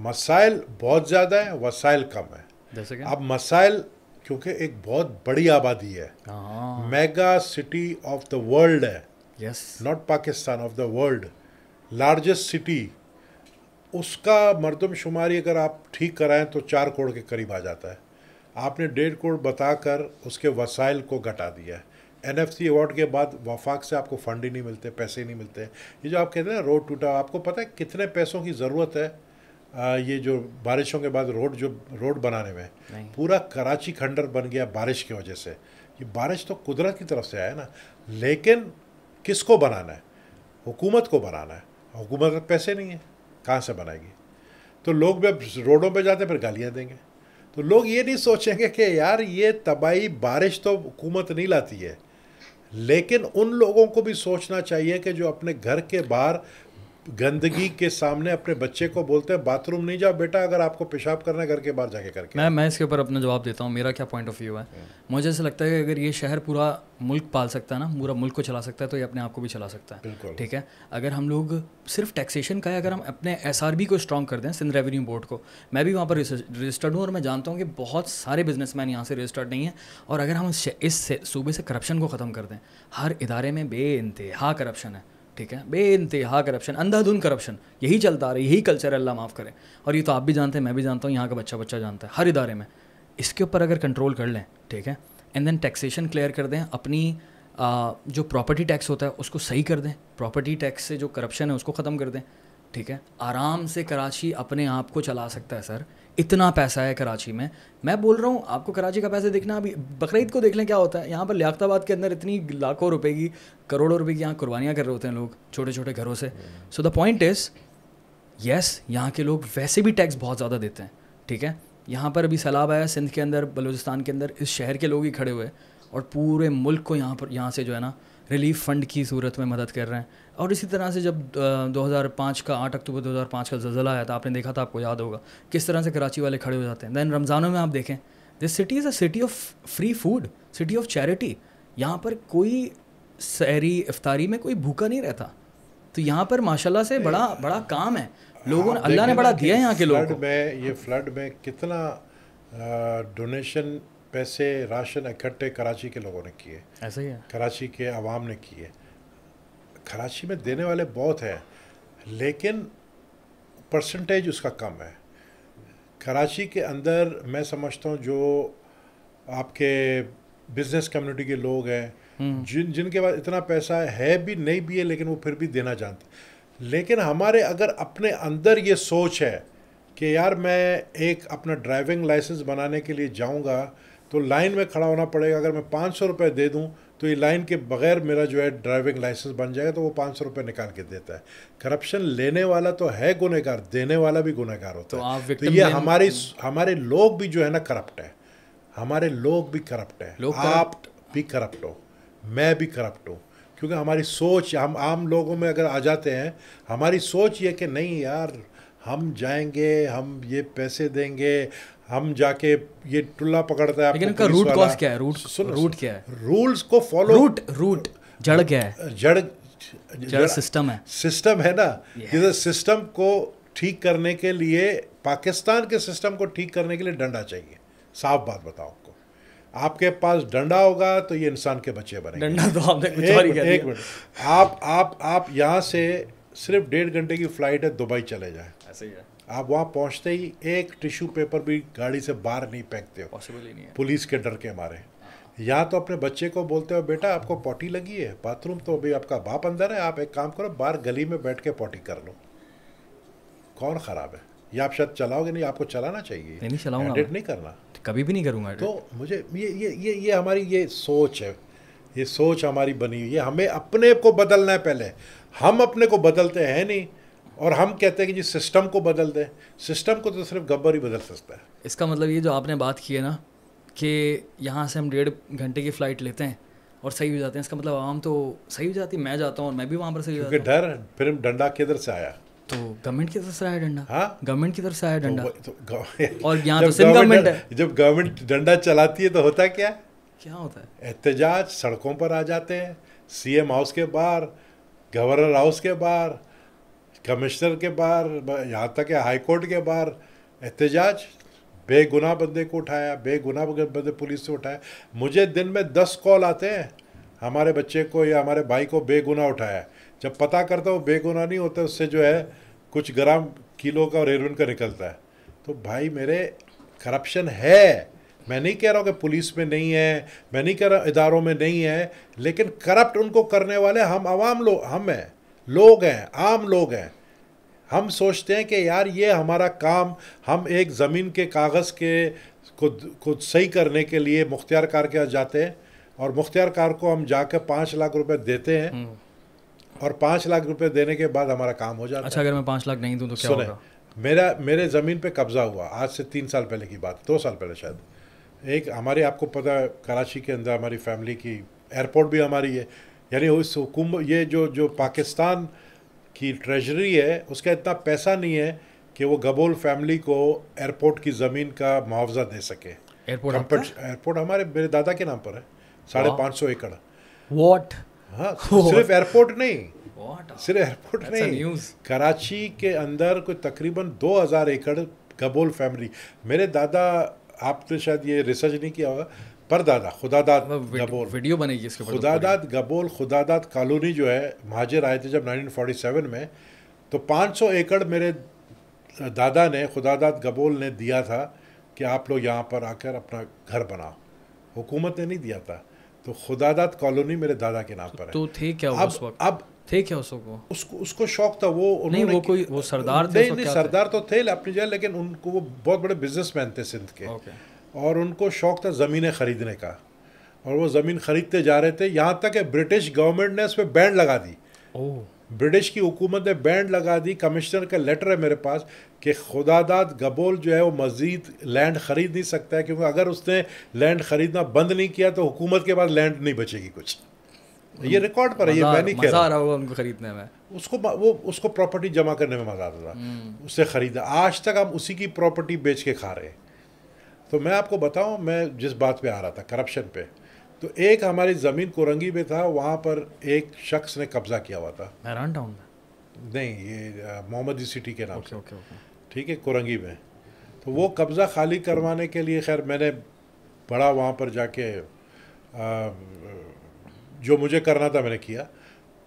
मसाइल बहुत ज़्यादा है वसाइल कम है जैसे अब मसाइल क्योंकि एक बहुत बड़ी आबादी है हाँ। Mega city of the world है yes not Pakistan of the world largest city उसका मरदम शुमारी अगर आप ठीक कराएं तो चार करोड़ के करीब आ जाता है आपने डेढ़ करोड़ बताकर उसके वसाइल को घटा दिया है एन एफ सी अवार्ड के बाद वफाक से आपको फंड ही नहीं मिलते पैसे ही नहीं मिलते ये जो आप कहते हैं ना रोड टूटा आपको पता है कितने पैसों की ज़रूरत है ये जो बारिशों के बाद रोड जो रोड बनाने में पूरा कराची खंडर बन गया बारिश की वजह से ये बारिश तो कुदरत की तरफ से आया ना लेकिन किसको बनाना है हुकूमत को बनाना है हुकूमत पैसे नहीं है कहाँ से बनाएगी तो लोग भी अब रोडों पर जाते हैं फिर गालियाँ देंगे तो लोग ये नहीं सोचेंगे कि यार ये तबाही बारिश तो हुकूमत नहीं लाती है लेकिन उन लोगों को भी सोचना चाहिए कि जो अपने घर के बाहर गंदगी के सामने अपने बच्चे को बोलते हैं बाथरूम नहीं जाओ बेटा अगर आपको पेशाब करना है घर के बाहर जाके करके मैं मैं इसके ऊपर अपना जवाब देता हूँ मेरा क्या पॉइंट ऑफ व्यू है मुझे ऐसा लगता है कि अगर ये शहर पूरा मुल्क पाल सकता है ना पूरा मुल्क को चला सकता है तो ये अपने आप को भी चला सकता है ठीक है अगर हम लोग सिर्फ टैक्सेशन का है अगर हम अपने एस को स्ट्रॉन्ग कर दें सिंध रेवेन्यू बोर्ड को मैं भी वहाँ पर रजिस्टर्ड हूँ और मैं जानता हूँ कि बहुत सारे बिजनेसमैन यहाँ से रजिस्टर्ड नहीं है और अगर हम इस सूबे से करप्शन को ख़त्म कर दें हर इदारे में बे करप्शन है ठीक है बे इंतहा करप्शन अंधाधुन करप्शन यही चलता आ रहा है यही कल्चर है अल्लाह माफ़ करे और ये तो आप भी जानते हैं मैं भी जानता हूँ यहाँ का बच्चा बच्चा जानता है हर इदारे में इसके ऊपर अगर कंट्रोल कर लें ठीक है एंड देन टैक्सेशन क्लियर कर दें अपनी आ, जो प्रॉपर्टी टैक्स होता है उसको सही कर दें प्रॉपर्टी टैक्स से जो करप्शन है उसको ख़त्म कर दें ठीक है आराम से कराची अपने आप को चला सकता है सर इतना पैसा है कराची में मैं बोल रहा हूँ आपको कराची का पैसा देखना अभी बकरीद को देख लें क्या होता है यहाँ पर लियाताबाद के अंदर इतनी लाखों रुपए की करोड़ों रुपए की यहाँ कुर्बानियाँ कर रहे होते हैं लोग छोटे छोटे घरों से so the point is yes यहाँ के लोग वैसे भी टैक्स बहुत ज़्यादा देते हैं ठीक है यहाँ पर अभी सैलाब आया सिंध के अंदर बलूचिस्तान के अंदर इस शहर के लोग ही खड़े हुए और पूरे मुल्क को यहाँ पर यहाँ से जो है ना रिलीफ फंड की सूरत में मदद कर रहे हैं और इसी तरह से जब 2005 का 8 अक्टूबर 2005 का जल्जला आया था आपने देखा था आपको याद होगा किस तरह से कराची वाले खड़े हो जाते हैं दैन रमज़ानों में आप देखें this city is a city of free food city of charity यहाँ पर कोई सहरी इफ्तारी में कोई भूखा नहीं रहता तो यहाँ पर माशाल्लाह से बड़ा बड़ा काम है लोगों ने अल्लाह ने बड़ा दिया है यहाँ के लोगों को में ये फ्लड में कितना डोनेशन पैसे राशन इकट्ठे कराची के लोगों ने किए ऐसा ही है कराची के आवाम ने किए कराची में देने वाले बहुत हैं लेकिन परसेंटेज उसका कम है कराची के अंदर मैं समझता हूँ जो आपके बिजनेस कम्युनिटी के लोग हैं हम्म। जिन जिनके पास इतना पैसा है भी नहीं भी है लेकिन वो फिर भी देना जानते लेकिन हमारे अगर अपने अंदर ये सोच है कि यार मैं एक अपना ड्राइविंग लाइसेंस बनाने के लिए जाऊंगा तो लाइन में खड़ा होना पड़ेगा अगर मैं पाँच सौ रुपये दे दूँ तो ये लाइन के बगैर मेरा जो है ड्राइविंग लाइसेंस बन जाएगा तो वो पाँच सौ रुपये निकाल के देता है करप्शन लेने वाला तो है गुनहगार देने वाला भी गुनहगार होता तो है तो ये हमारी हमारे लोग भी जो है ना करप्ट है हमारे लोग भी करप्ट है लोग आप भी करप्ट हो मैं भी करप्ट हूँ क्योंकि हमारी सोच हम आम लोगों में अगर आ जाते हैं हमारी सोच ये कि नहीं यार हम जाएंगे हम ये पैसे देंगे हम जाके ये टुल्ला पकड़ता है लेकिन इनका रूट कॉज क्या है रूट सुन रूट क्या है रूल्स को फॉलो रूट रूट जड़ क्या है जड़ जड़ सिस्टम है सिस्टम है ना जैसे सिस्टम को ठीक करने के लिए पाकिस्तान के सिस्टम को ठीक करने के लिए डंडा चाहिए साफ बात बताओ आपको आपके पास डंडा होगा तो ये इंसान के बच्चे बनेंगे डंडा तो आपने कुछ एक, एक मिनट आप आप आप यहाँ से सिर्फ डेढ़ घंटे की फ़्लाइट है दुबई चले जाए ऐसे ही है आप वहाँ पहुँचते ही एक टिश्यू पेपर भी गाड़ी से बाहर नहीं फेंकते हो पॉसिबल ही नहीं है पुलिस के डर के मारे यहाँ तो अपने बच्चे को बोलते हो बेटा आपको पॉटी लगी है बाथरूम तो अभी आपका बाप अंदर है आप एक काम करो बाहर गली में बैठ के पॉटी कर लो कौन ख़राब है या आप शायद चलाओगे नहीं आपको चलाना चाहिए नहीं चलाऊंगा एडिट नहीं करना कभी भी नहीं करूँगा तो मुझे ये ये ये ये हमारी ये सोच है ये सोच हमारी बनी हुई है हमें अपने को बदलना है पहले हम अपने को बदलते हैं नहीं और हम कहते हैं कि जी सिस्टम को बदल दें सिस्टम को तो सिर्फ गब्बर ही बदल सकता है इसका मतलब ये जो आपने बात की है ना कि यहाँ से हम डेढ़ घंटे की फ़्लाइट लेते हैं और सही हो जाते हैं इसका मतलब आम तो सही हो जाती है मैं जाता हूँ और मैं भी वहाँ पर सही क्योंकि डर फिर डंडा किधर से आया तो गवर्नमेंट की तरफ से आया डंडा हाँ गवर्नमेंट की तरफ से आया डंडा तो, तो और यहाँ तो सिर्फ गवर्नमेंट है जब गवर्नमेंट डंडा चलाती है तो होता क्या क्या होता है एहतजाज सड़कों पर आ जाते हैं सीएम हाउस के बाहर गवर्नर हाउस के बाहर कमिश्नर के बाहर यहाँ तक है हाई कोर्ट के बाहर एहतजाज बेगुनाह बंदे को उठाया बेगुनाह बंदे पुलिस से उठाया मुझे दिन में दस कॉल आते हैं हमारे बच्चे को या हमारे भाई को बेगुनाह उठाया जब पता करता हूँ बेगुनाह नहीं होता उससे जो है कुछ ग्राम किलो का और हेरोइन का निकलता है तो भाई मेरे करप्शन है मैं नहीं कह रहा हूँ कि पुलिस में नहीं है मैं नहीं कह रहा इदारों में नहीं है लेकिन करप्ट उनको करने वाले हम आवाम लोग हम हैं लोग हैं आम लोग हैं हम सोचते हैं कि यार ये हमारा काम हम एक ज़मीन के कागज़ के को को सही करने के लिए मुख्तियार कार के जाते हैं और मुख्तियार कार को हम जाकर पाँच लाख रुपए देते हैं हम्म। और पाँच लाख रुपए देने के बाद हमारा काम हो जाता अच्छा, है अगर मैं पाँच लाख नहीं दूँ तो क्या होगा मेरा मेरे ज़मीन पे कब्ज़ा हुआ आज से तीन साल पहले की बात दो साल पहले शायद एक हमारे आपको पता है कराची के अंदर हमारी फैमिली की एयरपोर्ट भी हमारी है यानी उस हुकूम ये जो जो पाकिस्तान की ट्रेजरी है उसका इतना पैसा नहीं है कि वो गबोल फैमिली को एयरपोर्ट की ज़मीन का मुआवजा दे सके एयरपोर्ट एयरपोर्ट हमारे मेरे दादा के नाम पर है साढ़े पाँच सौ एकड़ वॉट हाँ सिर्फ एयरपोर्ट नहीं सिर्फ एयरपोर्ट नहीं कराची के अंदर कोई तकरीबन दो हज़ार एकड़ गबोल फैमिली मेरे दादा आपने शायद ये रिसर्च नहीं किया होगा परदादा खुदादाद गबोल वीडियो बनेगी इसके तो खुदादाद गबोल खुदादाद कॉलोनी जो है महाजिर आए थे जब 1947 में तो 500 एकड़ मेरे दादा ने खुदादाद गबोल ने दिया था कि आप लोग यहाँ पर आकर अपना घर बनाओ हुकूमत ने नहीं दिया था तो खुदादाद कॉलोनी मेरे दादा के नाम तो पर है तो थे क्या अब अब थे क्या उसको उसको उसको शौक था वो नहीं वो कोई वो सरदार थे नहीं, नहीं सरदार तो थे अपनी जगह लेकिन उनको वो बहुत बड़े बिजनेसमैन थे सिंध के और उनको शौक था ज़मीनें खरीदने का और वो ज़मीन खरीदते जा रहे थे यहाँ तक कि ब्रिटिश गवर्नमेंट ने उस पर बैंड लगा दी ब्रिटिश oh. की हुकूमत ने बैंड लगा दी कमिश्नर का लेटर है मेरे पास कि खुदादाद गबोल जो है वो मज़ीद लैंड ख़रीद नहीं सकता है क्योंकि अगर उसने लैंड ख़रीदना बंद नहीं किया तो हुकूमत के पास लैंड नहीं बचेगी कुछ ये रिकॉर्ड पर है ये मैं नहीं कह रहा रहा होगा उनको खरीदने में उसको वो उसको प्रॉपर्टी जमा करने में मज़ा आता था हम्म। उससे ख़रीदा आज तक हम उसी की प्रॉपर्टी बेच के खा रहे हैं तो मैं आपको बताऊं मैं जिस बात पे आ रहा था करप्शन पे तो एक हमारी ज़मीन कोरंगी में था वहाँ पर एक शख्स ने कब्ज़ा किया हुआ था मैरान टाउन में नहीं ये मोहम्मद सिटी के नाम से ठीक है कोरंगी में तो वो कब्ज़ा खाली करवाने के लिए खैर मैंने बड़ा वहाँ पर जाके जो मुझे करना था मैंने किया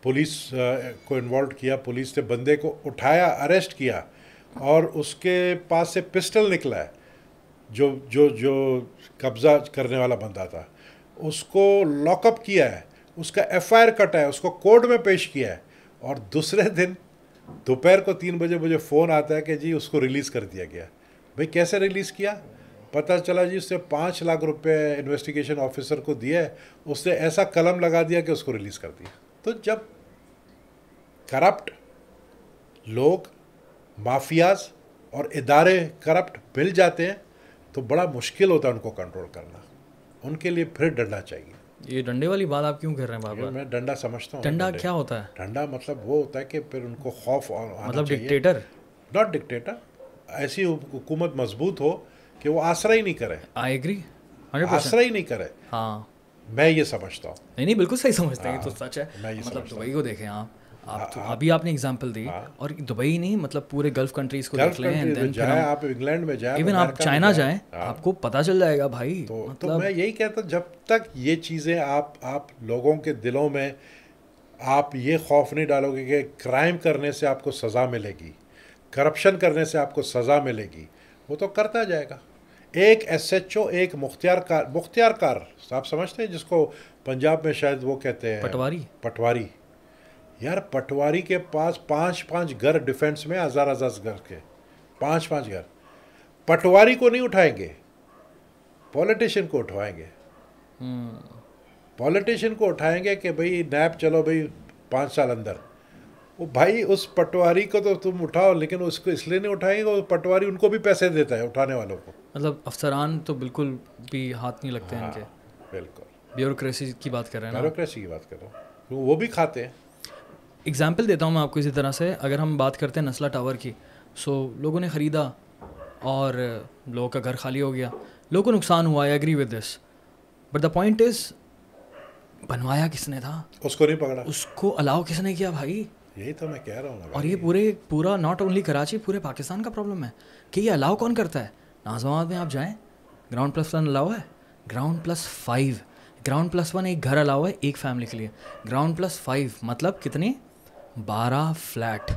पुलिस को इन्वॉल्व किया पुलिस ने बंदे को उठाया अरेस्ट किया और उसके पास से पिस्टल निकला है जो जो जो कब्ज़ा करने वाला बंदा था उसको लॉकअप किया है उसका एफआईआर कटा है उसको कोर्ट में पेश किया है और दूसरे दिन दोपहर को तीन बजे मुझे फ़ोन आता है कि जी उसको रिलीज़ कर दिया गया भाई कैसे रिलीज़ किया पता चला जी उसने पाँच लाख रुपए इन्वेस्टिगेशन ऑफिसर को दिया उसने ऐसा कलम लगा दिया कि उसको रिलीज़ कर दिया तो जब करप्ट लोग माफियाज और इदारे करप्ट मिल जाते हैं तो बड़ा मुश्किल होता है उनको कंट्रोल करना उनके लिए फिर डंडा चाहिए ये डंडे वाली बात आप क्यों कर रहे हैं बाबा मैं डंडा समझता हूँ डंडा क्या होता है डंडा मतलब वो होता है कि फिर उनको खौफ मतलब डिक्टेटर नॉट डिक्टेटर ऐसी हुकूमत मजबूत हो कि वो आश्रय ही नहीं करे आई एग्री आश्रय ही नहीं करे हाँ मैं ये समझता हूँ नहीं नहीं बिल्कुल सही समझते हैं तो हाँ, सच है मतलब दुबई को देखें आप आप हाँ, तो हाँ। अभी आपने एग्जांपल दी और दुबई नहीं मतलब पूरे गल्फ कंट्रीज को देख लें एंड देन जाए आप इंग्लैंड में जाए इवन आप चाइना जाए आपको पता चल जाएगा भाई तो, तो मतलब तो मैं यही कहता जब तक ये चीज़ें आप आप लोगों के दिलों में आप ये खौफ नहीं डालोगे कि क्राइम करने से आपको सज़ा मिलेगी करप्शन करने से आपको सज़ा मिलेगी वो तो करता जाएगा एक एस एच ओ एक मुख्तियार कार मुख्तियार कार तो आप समझते हैं जिसको पंजाब में शायद वो कहते हैं पटवारी पटवारी यार पटवारी के पास पाँच पाँच घर डिफेंस में हज़ार हज़ार घर के पाँच पाँच घर पटवारी को नहीं उठाएंगे पॉलिटिशियन को उठवाएंगे हम्म। पॉलिटिशियन को उठाएंगे कि भाई नैप चलो भाई पाँच साल अंदर वो भाई उस पटवारी को तो तुम उठाओ लेकिन उसको इसलिए नहीं उठाएंगे पटवारी उनको भी पैसे देता है उठाने वालों को मतलब अफसरान तो बिल्कुल भी हाथ नहीं लगते हाँ, इनके बिल्कुल ब्यूरोक्रेसी की बात कर रहे हैं ब्यूरोक्रेसी की बात कर रहा हूँ वो भी खाते हैं एग्जाम्पल देता हूँ मैं आपको इसी तरह से अगर हम बात करते हैं नस्ला टावर की सो लोगों ने ख़रीदा और लोगों का घर खाली हो गया लोगों को नुकसान हुआ I agree with this but the point is बनवाया किसने था उसको नहीं पकड़ा उसको अलाउ किसने किया भाई यही तो मैं कह रहा हूँ और ये पूरे पूरा नॉट ओनली कराची पूरे पाकिस्तान का प्रॉब्लम है कि ये अलाउ कौन करता है नाजमाबाद में आप जाएँ ग्राउंड प्लस वन अलाउ है ground plus five ground plus one एक घर अलाउ है एक फैमिली के लिए ग्राउंड प्लस फाइव मतलब कितने बारह फ्लैट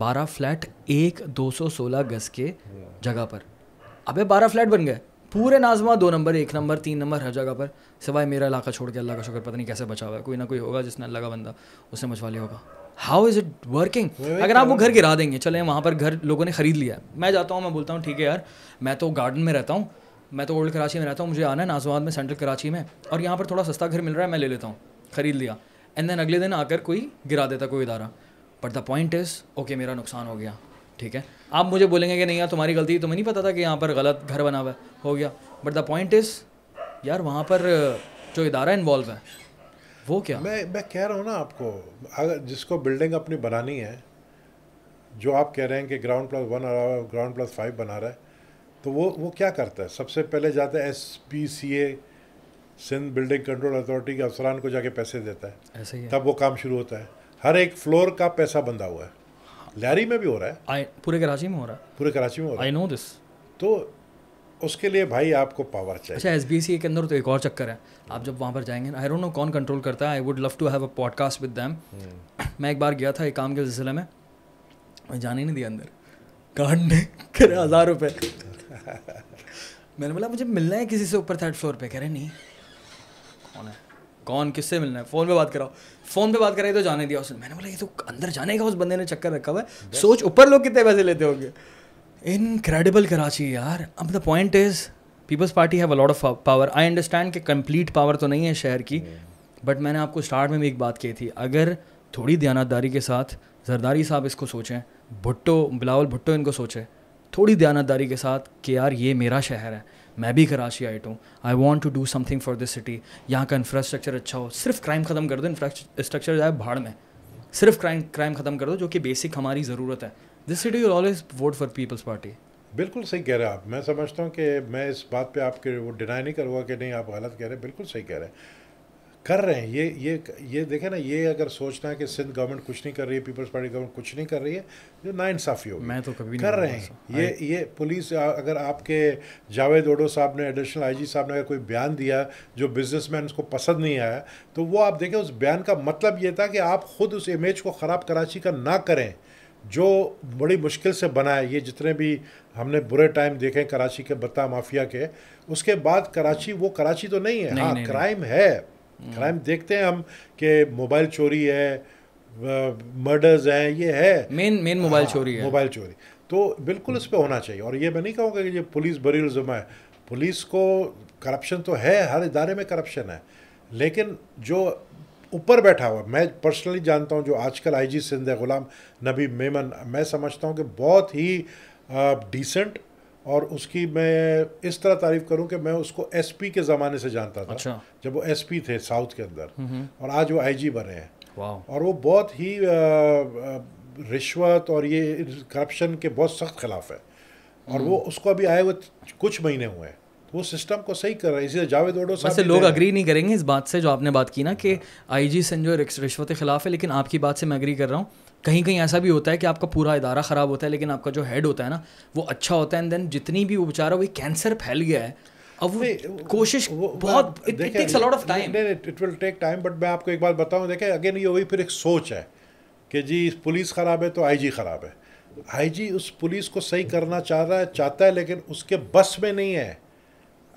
बारह फ्लैट एक दो सौ सोलह गज के जगह पर अबे बारह फ्लैट बन गए पूरे नाजमा दो नंबर एक नंबर तीन नंबर हर जगह पर सिवाय मेरा इलाका छोड़ के अल्लाह का शुक्र पता नहीं कैसे बचा हुआ है कोई ना कोई होगा जिसने अल्लाह का बंदा उसने मचवा लिया होगा हाउ इज़ इट वर्किंग अगर आप वो घर गिरा देंगे चले वहाँ पर घर लोगों ने खरीद लिया है मैं जाता हूँ मैं बोलता हूँ ठीक है यार मैं तो गार्डन में रहता हूँ मैं तो ओल्ड कराची में रहता हूँ मुझे आना है नाजवाद में सेंट्रल कराची में और यहाँ पर थोड़ा सस्ता घर मिल रहा है मैं ले लेता हूँ खरीद लिया एंड देन अगले दिन आकर कोई गिरा देता कोई इदारा but the point is okay मेरा नुकसान हो गया ठीक है आप मुझे बोलेंगे कि नहीं यार तुम्हारी गलती तुम्हें तो नहीं पता था कि यहाँ पर गलत घर बना हुआ हो गया बट द पॉइंट इज़ यार वहाँ पर जो इदारा इन्वॉल्व है वो क्या मैं मैं कह रहा हूँ ना आपको अगर जिसको बिल्डिंग अपनी बनानी है जो आप कह रहे हैं कि ग्राउंड प्लस वन और ग्राउंड प्लस फाइव बना रहा है तो वो वो क्या करता है सबसे पहले जाता है S P C A Sindh building control authority के अफसरान को जाके पैसे देता है ऐसे ही तब वो काम शुरू होता है हर एक फ्लोर का पैसा बंधा हुआ है लहरी में भी हो रहा है पूरे कराची में हो रहा है पूरे कराची में हो रहा है आई नो दिस तो उसके लिए भाई आपको पावर चाहिए अच्छा एस बी सी के अंदर तो एक और चक्कर है आप जब वहाँ पर जाएंगे आई डोंट नो कौन कंट्रोल करता है I would love to have a podcast with them मैं एक बार गया था एक काम के सिलसिले में मैं जाने नहीं दिया अंदर कार्ड ने करे हज़ार रुपये मैंने बोला मुझे मिलना है किसी से ऊपर थर्ड फ्लोर पे कह रहे नहीं कौन है कौन किससे मिलना है फ़ोन पे बात कराओ फ़ोन पे बात कराई तो जाने दिया उसने मैंने बोला ये तो अंदर जाने का उस बंदे ने चक्कर रखा हुआ है सोच ऊपर लोग कितने पैसे लेते होंगे इनक्रेडिबल कराची यार अब the point is Peoples Party have a lot of power I understand कि कंप्लीट पावर तो नहीं है शहर की बट मैंने आपको स्टार्ट में भी एक बात कही थी अगर थोड़ी दयानतदारी के साथ जरदारी साहब इसको सोचें भुट्टो बिलावल भुट्टो इनको सोचें थोड़ी दयानतदारी के साथ कि यार ये मेरा शहर है मैं भी कराची आइट हूँ I want to do something for this city यहाँ का इंफ्रास्ट्रक्चर अच्छा हो सिर्फ क्राइम ख़त्म कर दो इंफ्रास्ट्रक्चर जाए भाड़ में सिर्फ क्राइम क्राइम ख़त्म कर दो जो कि बेसिक हमारी ज़रूरत है this city will always vote for Peoples Party बिल्कुल सही कह रहे हैं आप मैं समझता हूँ कि मैं इस बात पे आपके वो डिनाई नहीं करूँगा कि नहीं आप गलत कह रहे हैं बिल्कुल सही कह रहे हैं कर रहे हैं ये ये ये देखें ना ये अगर सोचना है कि सिंध गवर्नमेंट कुछ नहीं कर रही है पीपल्स पार्टी गवर्नमेंट कुछ नहीं कर रही है जो ना इंसाफी होगी मैं तो कभी कर रहे हैं ये ये पुलिस अगर आपके जावेद ओडो साहब ने एडिशनल आईजी साहब ने अगर कोई बयान दिया जो बिजनेसमैन उसको पसंद नहीं आया तो वो आप देखें उस बयान का मतलब ये था कि आप खुद उस इमेज को ख़राब कराची का ना करें जो बड़ी मुश्किल से बना है ये जितने भी हमने बुरे टाइम देखे कराची के बत्ता माफिया के उसके बाद कराची वो कराची तो नहीं है हाँ क्राइम है क्राइम हम्म। देखते हैं हम कि मोबाइल चोरी है मर्डर्स हैं ये है मेन मेन मोबाइल चोरी है मोबाइल चोरी तो बिल्कुल इस पर होना चाहिए और ये मैं नहीं कहूँगा कि ये पुलिस बरी इल्ज़ुम है पुलिस को करप्शन तो है हर इदारे में करप्शन है लेकिन जो ऊपर बैठा हुआ मैं पर्सनली जानता हूँ जो आजकल आई जी सिंध गुलाम नबी मेमन मैं समझता हूँ कि बहुत ही डिसेंट और उसकी मैं इस तरह तारीफ करूं कि मैं उसको एसपी के ज़माने से जानता था अच्छा। जब वो एसपी थे साउथ के अंदर हम्म, हम्म। और आज वो आईजी बने हैं और वो बहुत ही रिश्वत और ये करप्शन के बहुत सख्त खिलाफ है और हम्म। वो उसको अभी आए हुए कुछ महीने हुए हैं वो सिस्टम को सही कर रहा है इसलिए जावेद ओडो वैसे लोग अग्री नहीं करेंगे इस बात से जो आपने बात की ना कि आई जी संजय रिश्वत के खिलाफ है लेकिन आपकी बात से मैं अग्री कर रहा हूँ कहीं कहीं ऐसा भी होता है कि आपका पूरा इदारा ख़राब होता है लेकिन आपका जो हेड होता है ना वो अच्छा होता है एंड देन जितनी भी वो बेचारा वही कैंसर फैल गया है अब वो कोशिश बहुत it of time it will take time but मैं आपको एक बात बताऊँ देखें अगेन ये वही फिर एक सोच है कि जी पुलिस ख़राब है तो आईजी ख़राब है आईजी उस पुलिस को सही करना चाह रहा है चाहता है लेकिन उसके बस में नहीं है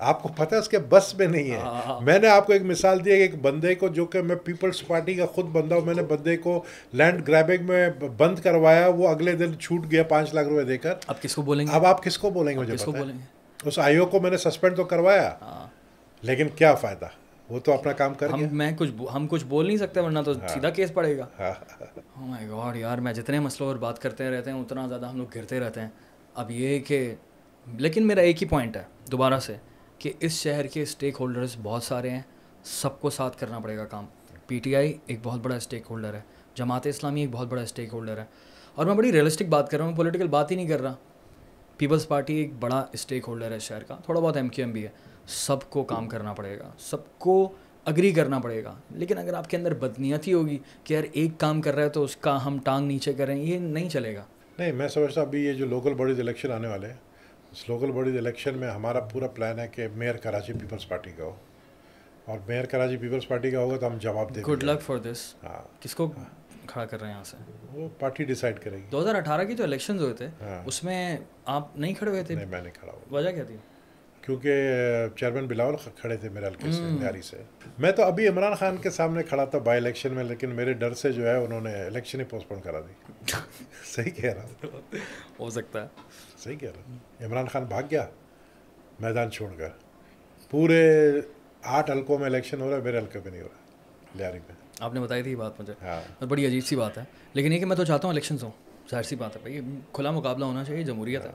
आपको पता है उसके बस में नहीं है हाँ, हाँ। मैंने आपको एक मिसाल दी है एक बंदे को जो कि मैं पीपल्स पार्टी का खुद बंदा हूँ मैंने बंदे को लैंड ग्रैबिंग में बंद करवाया वो अगले दिन छूट गया पाँच लाख रुपए देकर अब किसको बोलेंगे अब आप किसको बोलेंगे मुझे किसको बोलेंगे उस आयोग को मैंने सस्पेंड तो करवाया हाँ। लेकिन क्या फ़ायदा वो तो अपना काम कर हम गया। मैं कुछ हम कुछ बोल नहीं सकते वरना तो हाँ। सीधा केस पड़ेगा oh my God, यार मैं जितने मसलों पर बात करते रहते हैं उतना ज़्यादा हम लोग घिरते रहते हैं अब ये कि लेकिन मेरा एक ही पॉइंट है दोबारा से कि इस शहर के स्टेक होल्डर्स बहुत सारे हैं सबको साथ करना पड़ेगा काम पीटीआई एक बहुत बड़ा स्टेक होल्डर है जमात इस्लामी एक बहुत बड़ा स्टेक होल्डर है और मैं बड़ी रियलिस्टिक बात कर रहा हूँ पोलिटिकल बात ही नहीं कर रहा पीपल्स पार्टी एक बड़ा स्टेक होल्डर है शहर का थोड़ा बहुत एम भी है सबको काम करना पड़ेगा सबको अग्री करना पड़ेगा लेकिन अगर आपके अंदर ही होगी कि यार एक काम कर रहा है तो उसका हम टांग नीचे करें ये नहीं चलेगा नहीं मैं समझता अभी ये जो लोकल बॉडीज इलेक्शन आने वाले हैं लोकल बॉडीज इलेक्शन में हमारा पूरा प्लान है कि मेयर कराची पीपल्स पार्टी का हो और मेयर कराची पीपल्स पार्टी का होगा तो हम जवाब देंगे गुड लक फॉर दिस किसको हाँ। खड़ा कर रहे हैं यहाँ से वो पार्टी डिसाइड करेगी 2018 की जो तो इलेक्शन हुए थे हाँ. उसमें आप नहीं खड़े हुए थे नहीं मैंने खड़ा हुआ वजह क्या थी क्योंकि चेयरमैन बिलावल खड़े थे मेरे हल्के से न्यारी हम्म। से मैं तो अभी इमरान खान के सामने खड़ा था बाई इलेक्शन में लेकिन मेरे डर से जो है उन्होंने इलेक्शन ही पोस्टपोन करा दी सही कह रहा हो सकता है सही कह रहा इमरान खान भाग गया मैदान छोड़कर पूरे आठ हल्कों में इलेक्शन हो रहा है मेरे हल्के में नहीं हो रहा लियारी में आपने बताई थी बात मुझे हाँ और बड़ी अजीब सी बात है लेकिन ये कि मैं तो चाहता हूँ इलेक्शन हो जाहिर सी बात है भाई खुला मुकाबला होना चाहिए जमहूरियत है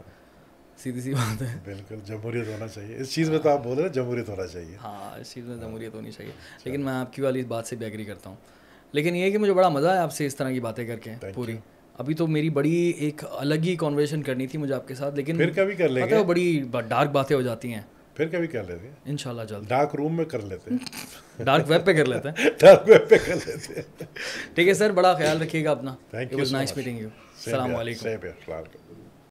सीधी सी बात है बिल्कुल जमहूरियत होना चाहिए इस चीज़ में तो आप बोल रहे हैं जमहूरियत होना चाहिए हाँ इस चीज़ में हाँ। जमहूरियत होनी चाहिए अच्छा। लेकिन मैं आपकी वाली इस बात से भी एग्री करता हूँ लेकिन ये कि मुझे बड़ा मज़ा है आपसे इस तरह की बातें करके पूरी अभी तो मेरी बड़ी एक अलग ही कॉन्वर्सेशन करनी थी मुझे आपके साथ लेकिन फिर कभी कर लेंगे बड़ी डार्क बातें हो जाती हैं फिर कभी कर लेते हैं इनशाला जल्द डार्क रूम में कर लेते हैं डार्क वेब पे कर लेते हैं डार्क वेब पे कर लेते हैं ठीक है सर बड़ा ख्याल रखिएगा अपना thank you nice meeting you सलाम वालेकुम